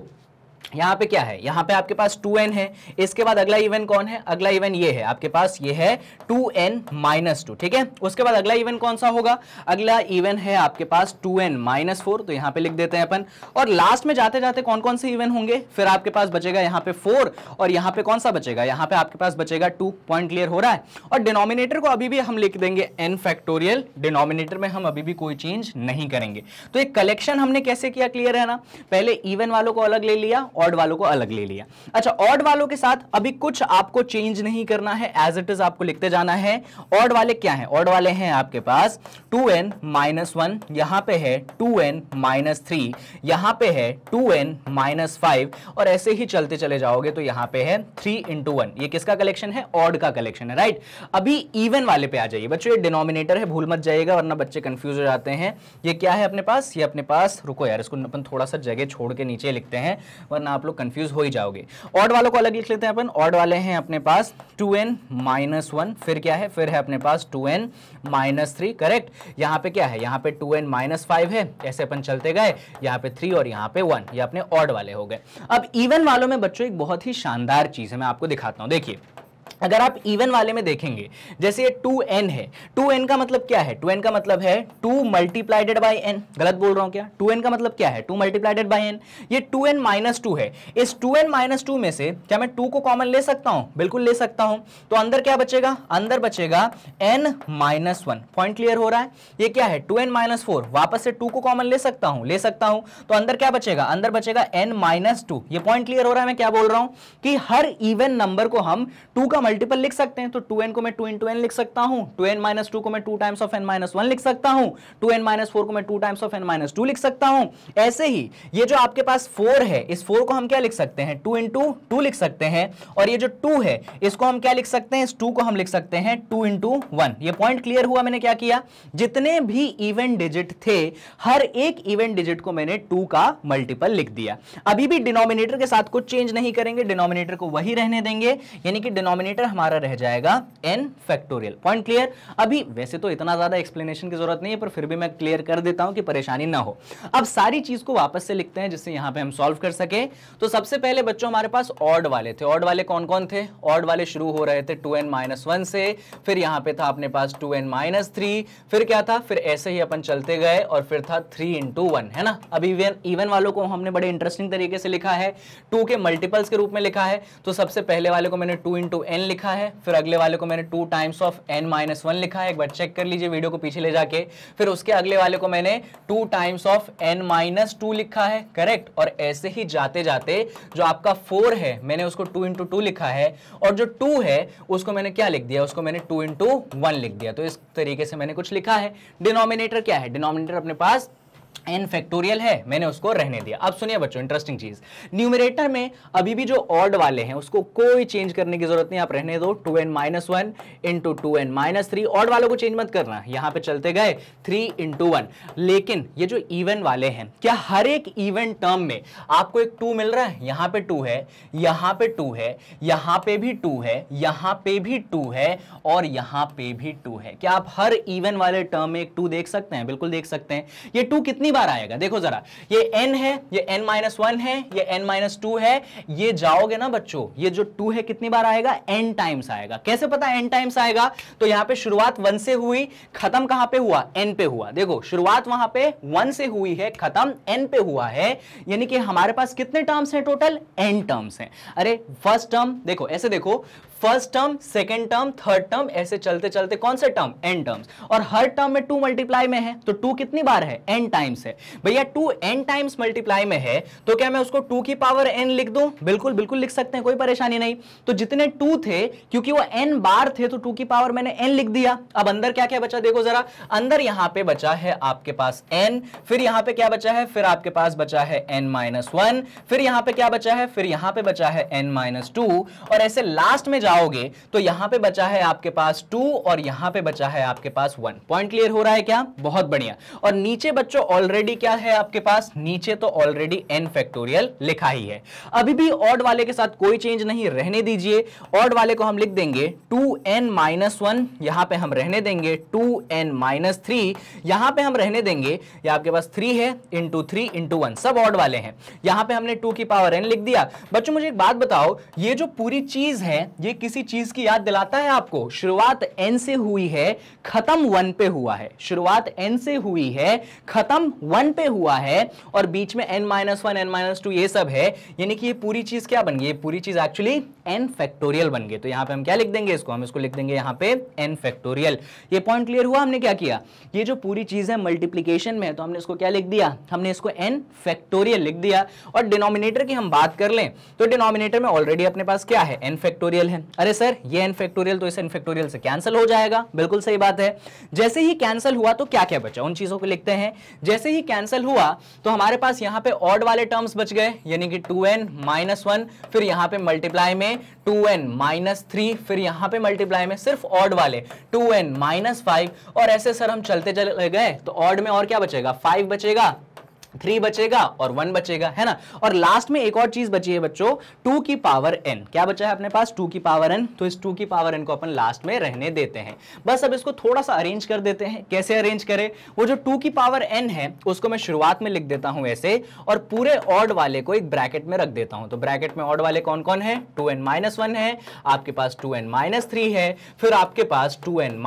यहाँ पे क्या है यहाँ पे आपके पास 2n है इसके बाद अगला इवन कौन है अगला इवन ये है आपके पास ये है 2n एन माइनस टू ठीक है उसके बाद अगला इवन कौन सा होगा अगला इवन है आपके पास 2n एन माइनस फोर तो यहाँ पे लिख देते हैं अपन और लास्ट में जाते जाते कौन कौन से इवन होंगे फिर आपके पास बचेगा यहाँ पे फोर और यहाँ पे कौन सा बचेगा यहाँ पे आपके पास बचेगा टू पॉइंट क्लियर हो रहा है और डिनोमिनेटर को अभी भी हम लिख देंगे एन फैक्टोरियल डिनोमिनेटर में हम अभी भी कोई चेंज नहीं करेंगे तो एक कलेक्शन हमने कैसे किया क्लियर है ना पहले इवन वालों को अलग ले लिया ऑड वालों को अलग ले लिया अच्छा ऑड वालों के साथ अभी कुछ आपको चेंज नहीं करना है एज इट इज आपको लिखते जाना है ऑड वाले क्या है ऑड वाले हैं आपके पास टू एन माइनस वन यहां पर है टू एन माइनस थ्री यहां पर है टू एन माइनस फाइव और ऐसे ही चलते चले जाओगे तो यहां पर है थ्री इंटू वन ये किसका कलेक्शन है ऑड का कलेक्शन है राइट अभी इवन वाले पे आ जाइए बच्चों ये डिनोमिनेटर है भूल मत जाइएगा वरना बच्चे कंफ्यूज हो जाते हैं ये क्या है अपने पास ये अपने पास रुको यार इसको अपन थोड़ा सा जगह छोड़ के नीचे लिखते हैं वरना आप लोग कंफ्यूज हो ही जाओगे ऑड वालों को अलग लिख लेते हैं अपन ऑड वाले हैं अपने पास टू एन माइनस वन फिर क्या है फिर है अपने पास two N minus three correct यहाँ पे क्या है यहाँ पे टू एन माइनस फाइव है ऐसे अपन चलते गए यहाँ पे थ्री और यहाँ पे वन ये अपने ऑड वाले हो गए अब इवन वालों में बच्चों एक बहुत ही शानदार चीज़ है मैं आपको दिखाता हूँ देखिए अगर आप इवन वाले में देखेंगे जैसे ये 2n है 2n का मतलब क्या है 2n का मतलब है 2 मल्टीप्लाइडेड बाई एन गलत बोल रहा हूँ क्या 2n का मतलब क्या है 2 मल्टीप्लाइडेड बाई एन ये 2n एन माइनस टू है इस 2n एन माइनस टू में से क्या मैं 2 को कॉमन ले सकता हूँ बिल्कुल ले सकता हूँ तो अंदर क्या बचेगा अंदर बचेगा एन माइनस पॉइंट क्लियर हो रहा है ये क्या है टू एन वापस से टू को कॉमन ले सकता हूँ ले सकता हूँ तो अंदर क्या बचेगा अंदर बचेगा एन माइनस ये पॉइंट क्लियर हो रहा है मैं क्या बोल रहा हूँ कि हर इवन नंबर को हम टू का मल्टीपल लिख सकते हैं तो टू एन को मैं टू इंटू एन लिख सकता हूं टू एन माइनस टू को मैं two times of N minus one लिख सकता हूं टू एन माइनस फोर को मैं two times of N minus two लिख सकता हूं ऐसे ही ये जो आपके पास फोर है इस फोर को हम क्या लिख सकते हैं टू इंटू टू लिख सकते हैं और ये जो टू है इसको हम क्या लिख सकते हैं इस टू को हम लिख सकते हैं टू इंटू वन ये पॉइंट क्लियर हुआ मैंने क्या किया जितने भी इवन डिजिट थे हर एक इवन डिजिट को मैंने टू का मल्टीपल लिख दिया अभी भी डिनोमिनेटर के साथ कुछ चेंज नहीं करेंगे डिनोमिनेटर को वही रहने देंगे यानी कि डिनोमिनेटर डिनोमिनेटर हमारा रह जाएगा एन फैक्टोरियल पॉइंट क्लियर अभी वैसे तो इतना ज़्यादा एक्सप्लेनेशन की जरूरत नहीं है पर फिर भी मैं क्लियर कर देता हूं कि परेशानी ना हो अब सारी चीज़ को वापस से लिखते हैं जिससे यहां पे हम सॉल्व कर सके तो सबसे पहले बच्चों हमारे पास ऑड वाले थे ऑड वाले कौन कौन थे ऑड वाले शुरू हो रहे थे टू एन से फिर यहां पर था अपने पास टू एन फिर क्या था फिर ऐसे ही अपन चलते गए और फिर था थ्री इंटू है ना अब इवन इवन वालों को हमने बड़े इंटरेस्टिंग तरीके से लिखा है टू के मल्टीपल्स के रूप में लिखा है तो सबसे पहले वाले को मैंने टू इंटू एन लिखा है फिर अगले वाले को मैंने two times of N minus one लिखा है एक बार चेक कर लीजिए वीडियो को पीछे ले जाके फिर उसके अगले वाले को मैंने two times of N minus two लिखा है करेक्ट और ऐसे ही जाते जाते जो आपका फोर है मैंने उसको टू इंटू टू लिखा है और जो टू है उसको मैंने क्या लिख दिया उसको मैंने टू इंटू वन लिख दिया तो इस तरीके से मैंने कुछ लिखा है डिनोमिनेटर क्या है डिनोमिनेटर अपने पास एन फैक्टोरियल है मैंने उसको रहने दिया अब सुनिए बच्चों इंटरेस्टिंग चीज न्यूमिनेटर में अभी भी जो ऑड वाले हैं उसको कोई चेंज करने की जरूरत नहीं आप रहने दो two N minus one into two N minus three odd वालों को चेंज मत करना यहां पे चलते गए थ्री इंटू वन लेकिन ये जो इवन वाले हैं क्या हर एक इवन टर्म में आपको एक टू मिल रहा है यहाँ पे टू है यहां पे टू है यहां पे भी टू है यहां पे भी टू है और यहां पे भी टू है क्या आप हर इवन वाले टर्म में एक टू देख सकते हैं बिल्कुल देख सकते हैं ये टू कितने कितनी बार आएगा देखो जरा ये एन है ये एन माइनस वन है ये एन माइनस टू है ये जाओगे ना बच्चों ये जो टू है कितनी बार आएगा एन टाइम्स आएगा कैसे पता एन टाइम्स आएगा तो यहाँ पे शुरुआत वन से हुई खत्म कहाँ पे हुआ एन पे हुआ देखो शुरुआत वहां पे वन से हुई है खत्म एन पे हुआ है यानी कि हमारे पास कितने टर्म्स हैं टोटल एन टर्म्स हैं अरे फर्स्ट टर्म देखो ऐसे देखो first term second term third term ऐसे चलते चलते कौन से टर्म एन टर्म्स और हर टर्म में टू मल्टीप्लाई में है तो टू कितनी बार है एन टाइम्स है भैया टू एन टाइम्स मल्टीप्लाई में है तो क्या मैं उसको टू की पावर एन लिख दू बिल्कुल बिल्कुल लिख सकते हैं कोई परेशानी नहीं तो जितने टू थे क्योंकि वो एन बार थे तो टू की पावर मैंने एन लिख दिया अब अंदर क्या क्या बचा देखो जरा अंदर यहाँ पे बचा है आपके पास एन फिर यहाँ पे क्या बचा है फिर आपके पास बचा है एन माइनस फिर यहाँ पे क्या बचा है फिर यहाँ पे बचा है एन माइनस और ऐसे लास्ट में जाओगे तो यहां पे बचा है आपके पास टू और यहां पे बचा है आपके पास वन पॉइंट क्लियर हो रहा है क्या बहुत बढ़िया और नीचे बच्चों ऑलरेडी क्या है आपके पास नीचे तो ऑलरेडी एन फैक्टोरियल लिखा ही है अभी भी ऑड वाले के साथ कोई चेंज नहीं रहने दीजिए ऑड वाले को हम लिख देंगे टू एन माइनस वन यहां पर हम रहने देंगे टू एन माइनस थ्री यहां पर हम रहने देंगे या आपके पास थ्री है इंटू थ्री इंटू वन सब ऑड वाले हैं यहां पे हमने टू की पावर एन लिख दिया बच्चों मुझे एक बात बताओ ये जो पूरी चीज है ये किसी चीज की याद दिलाता है आपको शुरुआत एन से हुई है खत्म वन पे हुआ है शुरुआत एन से हुई है खत्म वन पे हुआ है और बीच में n minus one N minus two ये सब है यानी कि ये पूरी चीज क्या बन गई पूरी चीज एक्चुअली एन फैक्टोरियल बन गई तो यहां पर हम क्या लिख देंगे इसको हम इसको लिख देंगे यहां पर एन फैक्टोरियल ये पॉइंट क्लियर हुआ हमने क्या किया ये जो पूरी चीज है मल्टीप्लीकेशन में तो हमने इसको क्या लिख दिया हमने इसको एन फैक्टोरियल लिख दिया और डिनोमिनेटर की हम बात कर लें तो डिनोमिनेटर में ऑलरेडी अपने पास क्या है एन फैक्टोरियल है अरे सर ये एन फैक्टोरियल तो इस एन फैक्टोरियल से कैंसिल हो जाएगा बिल्कुल सही बात है जैसे ही कैंसिल हुआ तो क्या क्या बचा उन चीज़ों को लिखते हैं जैसे ही कैंसिल हुआ तो हमारे पास यहाँ पे ऑड वाले टर्म्स बच गए यानी कि टू एन माइनस वन फिर यहाँ पे मल्टीप्लाई में टू एन माइनस थ्री फिर यहाँ पे मल्टीप्लाई में सिर्फ ऑड वाले टू एन माइनस फाइव और ऐसे सर हम चलते चले गए तो ऑड में और क्या बचेगा फाइव बचेगा थ्री बचेगा और वन बचेगा है ना और लास्ट में एक और चीज बची है बच्चों टू की पावर एन क्या बचा है अपने पास टू की पावर एन तो इस टू की पावर एन को अपन लास्ट में रहने देते हैं बस अब इसको थोड़ा सा अरेंज कर देते हैं कैसे अरेंज करें वो जो टू की पावर एन है उसको मैं शुरुआत में लिख देता हूं ऐसे और पूरे ऑड वाले को एक ब्रैकेट में रख देता हूं तो ब्रैकेट में ऑड वाले कौन कौन है टू एन है आपके पास टू एन है फिर आपके पास टू एन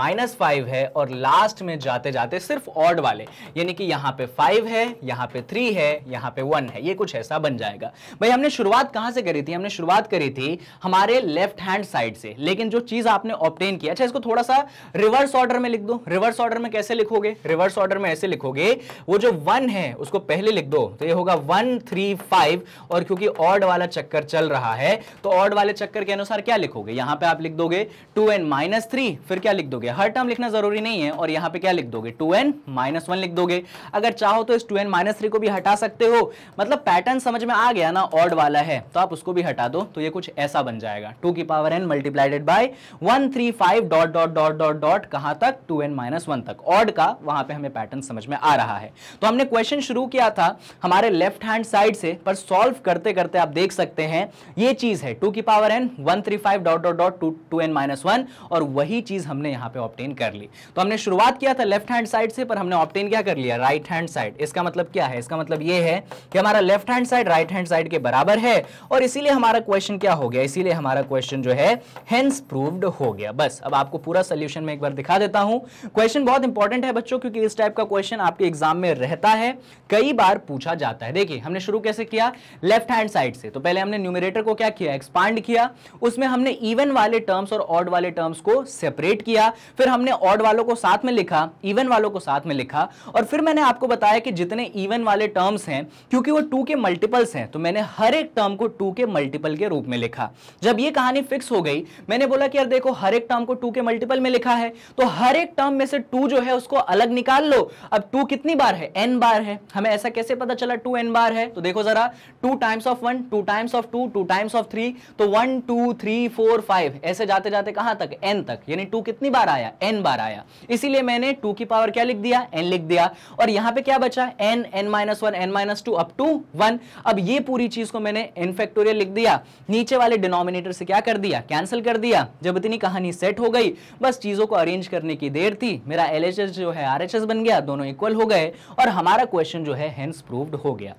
है और लास्ट में जाते जाते सिर्फ ऑड वाले यानी कि यहाँ पे फाइव है यहाँ पे थ्री है यहाँ पे वन है ये कुछ ऐसा बन जाएगा भाई हमने शुरुआत कहाँ से करी थी हमने शुरुआत करी थी हमारे लेफ्ट हैंड साइड से लेकिन जो चीज आपने ऑप्टेन किया अच्छा इसको थोड़ा सा रिवर्स ऑर्डर में लिख दो रिवर्स ऑर्डर में कैसे लिखोगे रिवर्स ऑर्डर में ऐसे लिखोगे वो जो वन है उसको पहले लिख दो तो ये होगा वन थ्री फाइव और क्योंकि ऑर्ड वाला चक्कर चल रहा है तो ऑर्ड वाले चक्कर के अनुसार क्या लिखोगे यहाँ पे आप लिख दोगे टू एन माइनस थ्री फिर क्या लिख दोगे हर टर्म लिखना जरूरी नहीं है और यहाँ पे क्या लिख दोगे टू एन माइनस वन लिख दोगे अगर चाहो तो इस टू एन माइनस थ्री को भी हटा सकते हो मतलब पैटर्न समझ में आ गया ना ऑर्ड वाला है तो आप उसको भी हटा दो तो ये कुछ ऐसा बन जाएगा टू की power n multiplied by one three five dot dot dot dot dot कहां तक टू एन माइनस वन तक ऑर्ड का वहां पे हमें पैटर्न समझ में आ रहा है तो हमने क्वेश्चन शुरू किया था हमारे लेफ्ट हैंड साइड से पर सॉल्व करते करते आप देख सकते हैं ये चीज है टू की power n one three five dot dot dot two two N minus one और वही चीज हमने यहाँ पे ऑप्टेन कर ली तो हमने शुरुआत किया था लेफ्ट हैंड साइड से पर हमने ऑप्टेन क्या कर लिया राइट हैंड साइड इसका मतलब क्या है इसका मतलब ये है कि हमारा left hand side right hand side के बराबर है और इसीलिए हमारा क्वेश्चन क्या हो गया इसीलिए हमारा क्वेश्चन जो है हेंस प्रूव्ड हो गया बस अब आपको पूरा सोल्यूशन में एक बार दिखा देता हूं क्वेश्चन बहुत इंपॉर्टेंट है बच्चों क्योंकि इस टाइप का क्वेश्चन आपके एग्जाम में रहता है कई बार पूछा जाता है देखिए हमने शुरू कैसे किया लेफ्ट हैंड साइड से तो पहले हमने न्यूमिनेटर को क्या किया एक्सपांड किया उसमें हमने इवन वाले टर्म्स और ऑड वाले टर्म्स को सेपरेट किया फिर हमने ऑड वालों को साथ में लिखा इवन वालों को साथ में लिखा और फिर मैंने आपको बताया कि जितने इवन कॉमन वाले टर्म्स हैं क्योंकि वो टू के मल्टीपल्स हैं तो मैंने हर एक टर्म को टू के मल्टीपल के रूप में लिखा जब ये कहानी फिक्स हो गई मैंने बोला कि यार देखो हर एक टर्म को टू के मल्टीपल में लिखा है तो हर एक टर्म में से टू जो है उसको अलग निकाल लो अब टू कितनी बार है एन बार है हमें ऐसा कैसे पता चला टू एन बार है तो देखो जरा two times of one two times of two two times of three तो one two three four five ऐसे जाते जाते कहां तक एन तक यानी टू कितनी बार आया एन बार आया इसीलिए मैंने टू की पावर क्या लिख दिया एन लिख दिया और यहां पे क्या बचा n N minus one N minus two up to one अब ये पूरी चीज को मैंने एन फैक्टोरियल लिख दिया नीचे वाले डिनोमिनेटर से क्या कर दिया कैंसिल कर दिया जब इतनी कहानी सेट हो गई बस चीजों को अरेंज करने की देर थी मेरा एल जो है आर बन गया दोनों इक्वल हो गए और हमारा क्वेश्चन जो है हेंस प्रूव्ड हो गया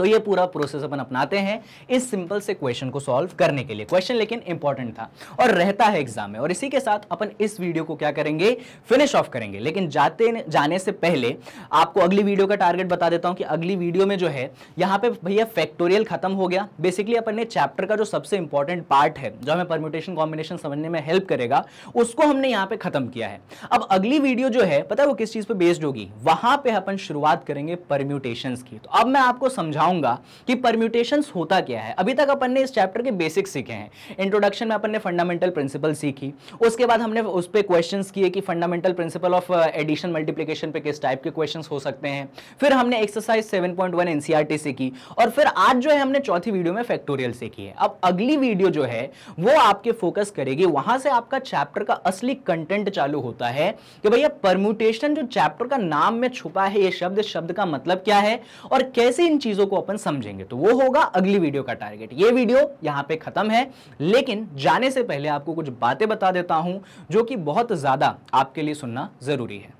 तो ये पूरा प्रोसेस अपन अपनाते हैं इस सिंपल से क्वेश्चन को सॉल्व करने के लिए क्वेश्चन लेकिन इंपॉर्टेंट था और रहता है एग्जाम में और इसी के साथ अपन इस वीडियो को क्या करेंगे फिनिश ऑफ करेंगे लेकिन जाते जाने से पहले आपको अगली वीडियो का टारगेट बता देता हूं कि अगली वीडियो में जो है यहां पे भैया फैक्टोरियल खत्म हो गया बेसिकली अपन ने चैप्टर का जो सबसे इंपॉर्टेंट पार्ट है जो हमें परम्यूटेशन कॉम्बिनेशन समझने में हेल्प करेगा उसको हमने यहां पर खत्म किया है अब अगली वीडियो जो है पता है वो किस चीज पर बेस्ड होगी वहां पर अपन शुरुआत करेंगे परम्यूटेशन की तो अब मैं आपको समझाऊँ बताऊंगा कि परम्यूटेशन होता क्या है अभी तक अपन ने इस चैप्टर के बेसिक सीखे हैं इंट्रोडक्शन में अपन ने फंडामेंटल प्रिंसिपल सीखी उसके बाद हमने उस पर क्वेश्चन किए कि fundamental principle of addition multiplication पे किस टाइप के क्वेश्चन हो सकते हैं फिर हमने exercise seven point one NCERT सीखी और फिर आज जो है हमने चौथी वीडियो में फैक्टोरियल सीखी है अब अगली वीडियो जो है वो आपके फोकस करेगी वहां से आपका चैप्टर का असली कंटेंट चालू होता है कि भैया परम्यूटेशन जो चैप्टर का नाम में छुपा है ये शब्द शब्द का मतलब क्या है और कैसे इन चीजों को अपन समझेंगे तो वो होगा अगली वीडियो का टारगेट ये वीडियो यहाँ पे खत्म है लेकिन जाने से पहले आपको कुछ बातें बता देता हूँ जो कि बहुत ज़्यादा आपके लिए सुनना ज़रूरी है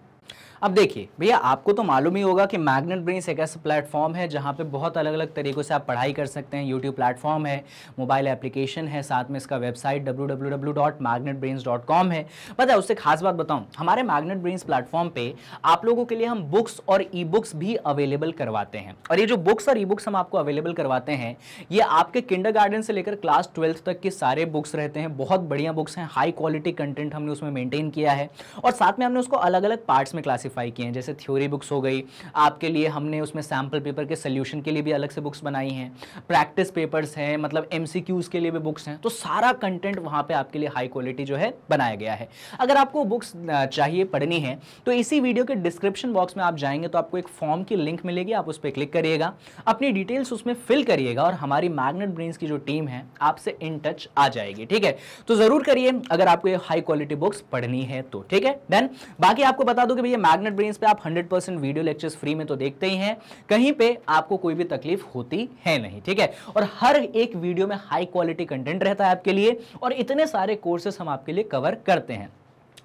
अब देखिए भैया आपको तो मालूम ही होगा कि मैग्नेट ब्रेन्स एक ऐसा प्लेटफॉर्म है जहाँ पे बहुत अलग अलग तरीक़ों से आप पढ़ाई कर सकते हैं यूट्यूब प्लेटफॉर्म है मोबाइल एप्लीकेशन है साथ में इसका वेबसाइट ब्रेन्स है पता है उससे खास बात बताऊँ हमारे मैग्नेट ब्रेन्स प्लेटफॉर्म पर आप लोगों के लिए हम बुक्स और ई बुक्स भी अवेलेबल करवाते हैं और ये जो बुक्स और ई बुक्स हम आपको अवेलेबल करवाते हैं ये आपके किंडर से लेकर क्लास ट्वेल्थ तक के सारे बुक्स रहते हैं बहुत बढ़िया बुक्स हैं हाई क्वालिटी कंटेंट हमने उसमें मेंटेन किया है और साथ में हमने उसको अलग अलग पार्ट्स में क्लासिफाई क्लासीफाई किए हैं जैसे थ्योरी बुक्स हो गई आपके लिए हमने उसमें सैम्पल पेपर के सोल्यूशन के लिए भी अलग से बुक्स बनाई हैं प्रैक्टिस पेपर्स हैं मतलब एम के लिए भी बुक्स हैं तो सारा कंटेंट वहाँ पर आपके लिए हाई क्वालिटी जो है बनाया गया है अगर आपको बुक्स चाहिए पढ़नी है तो इसी वीडियो के डिस्क्रिप्शन बॉक्स में आप जाएंगे तो आपको एक फॉर्म की लिंक मिलेगी आप उस पर क्लिक करिएगा अपनी डिटेल्स उसमें फिल करिएगा और हमारी मैग्नेट ब्रेन्स की जो टीम है आपसे इन टच आ जाएगी ठीक है तो ज़रूर करिए अगर आपको ये हाई क्वालिटी बुक्स पढ़नी है तो ठीक है देन बाकी आपको बता दो कि भैया मैग्नेट ब्रेन पे आप 100 परसेंट वीडियो लेक्चर्स फ्री में तो देखते ही हैं कहीं पे आपको कोई भी तकलीफ होती है नहीं ठीक है और हर एक वीडियो में हाई क्वालिटी कंटेंट रहता है आपके लिए और इतने सारे कोर्सेस हम आपके लिए कवर करते हैं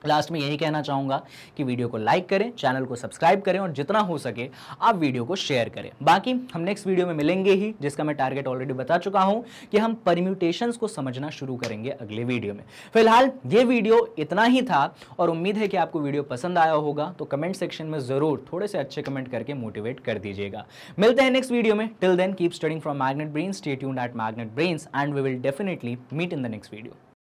लास्ट में यही कहना चाहूँगा कि वीडियो को लाइक करें चैनल को सब्सक्राइब करें और जितना हो सके आप वीडियो को शेयर करें बाकी हम नेक्स्ट वीडियो में मिलेंगे ही जिसका मैं टारगेट ऑलरेडी बता चुका हूँ कि हम परम्यूटेशन को समझना शुरू करेंगे अगले वीडियो में फिलहाल ये वीडियो इतना ही था और उम्मीद है कि आपको वीडियो पसंद आया होगा तो कमेंट सेक्शन में ज़रूर थोड़े से अच्छे कमेंट करके मोटिवेट कर दीजिएगा मिलते हैं नेक्स्ट वीडियो में till then keep studying from Magnet Brain state at Magnet Brains and we will definitely meet in the next video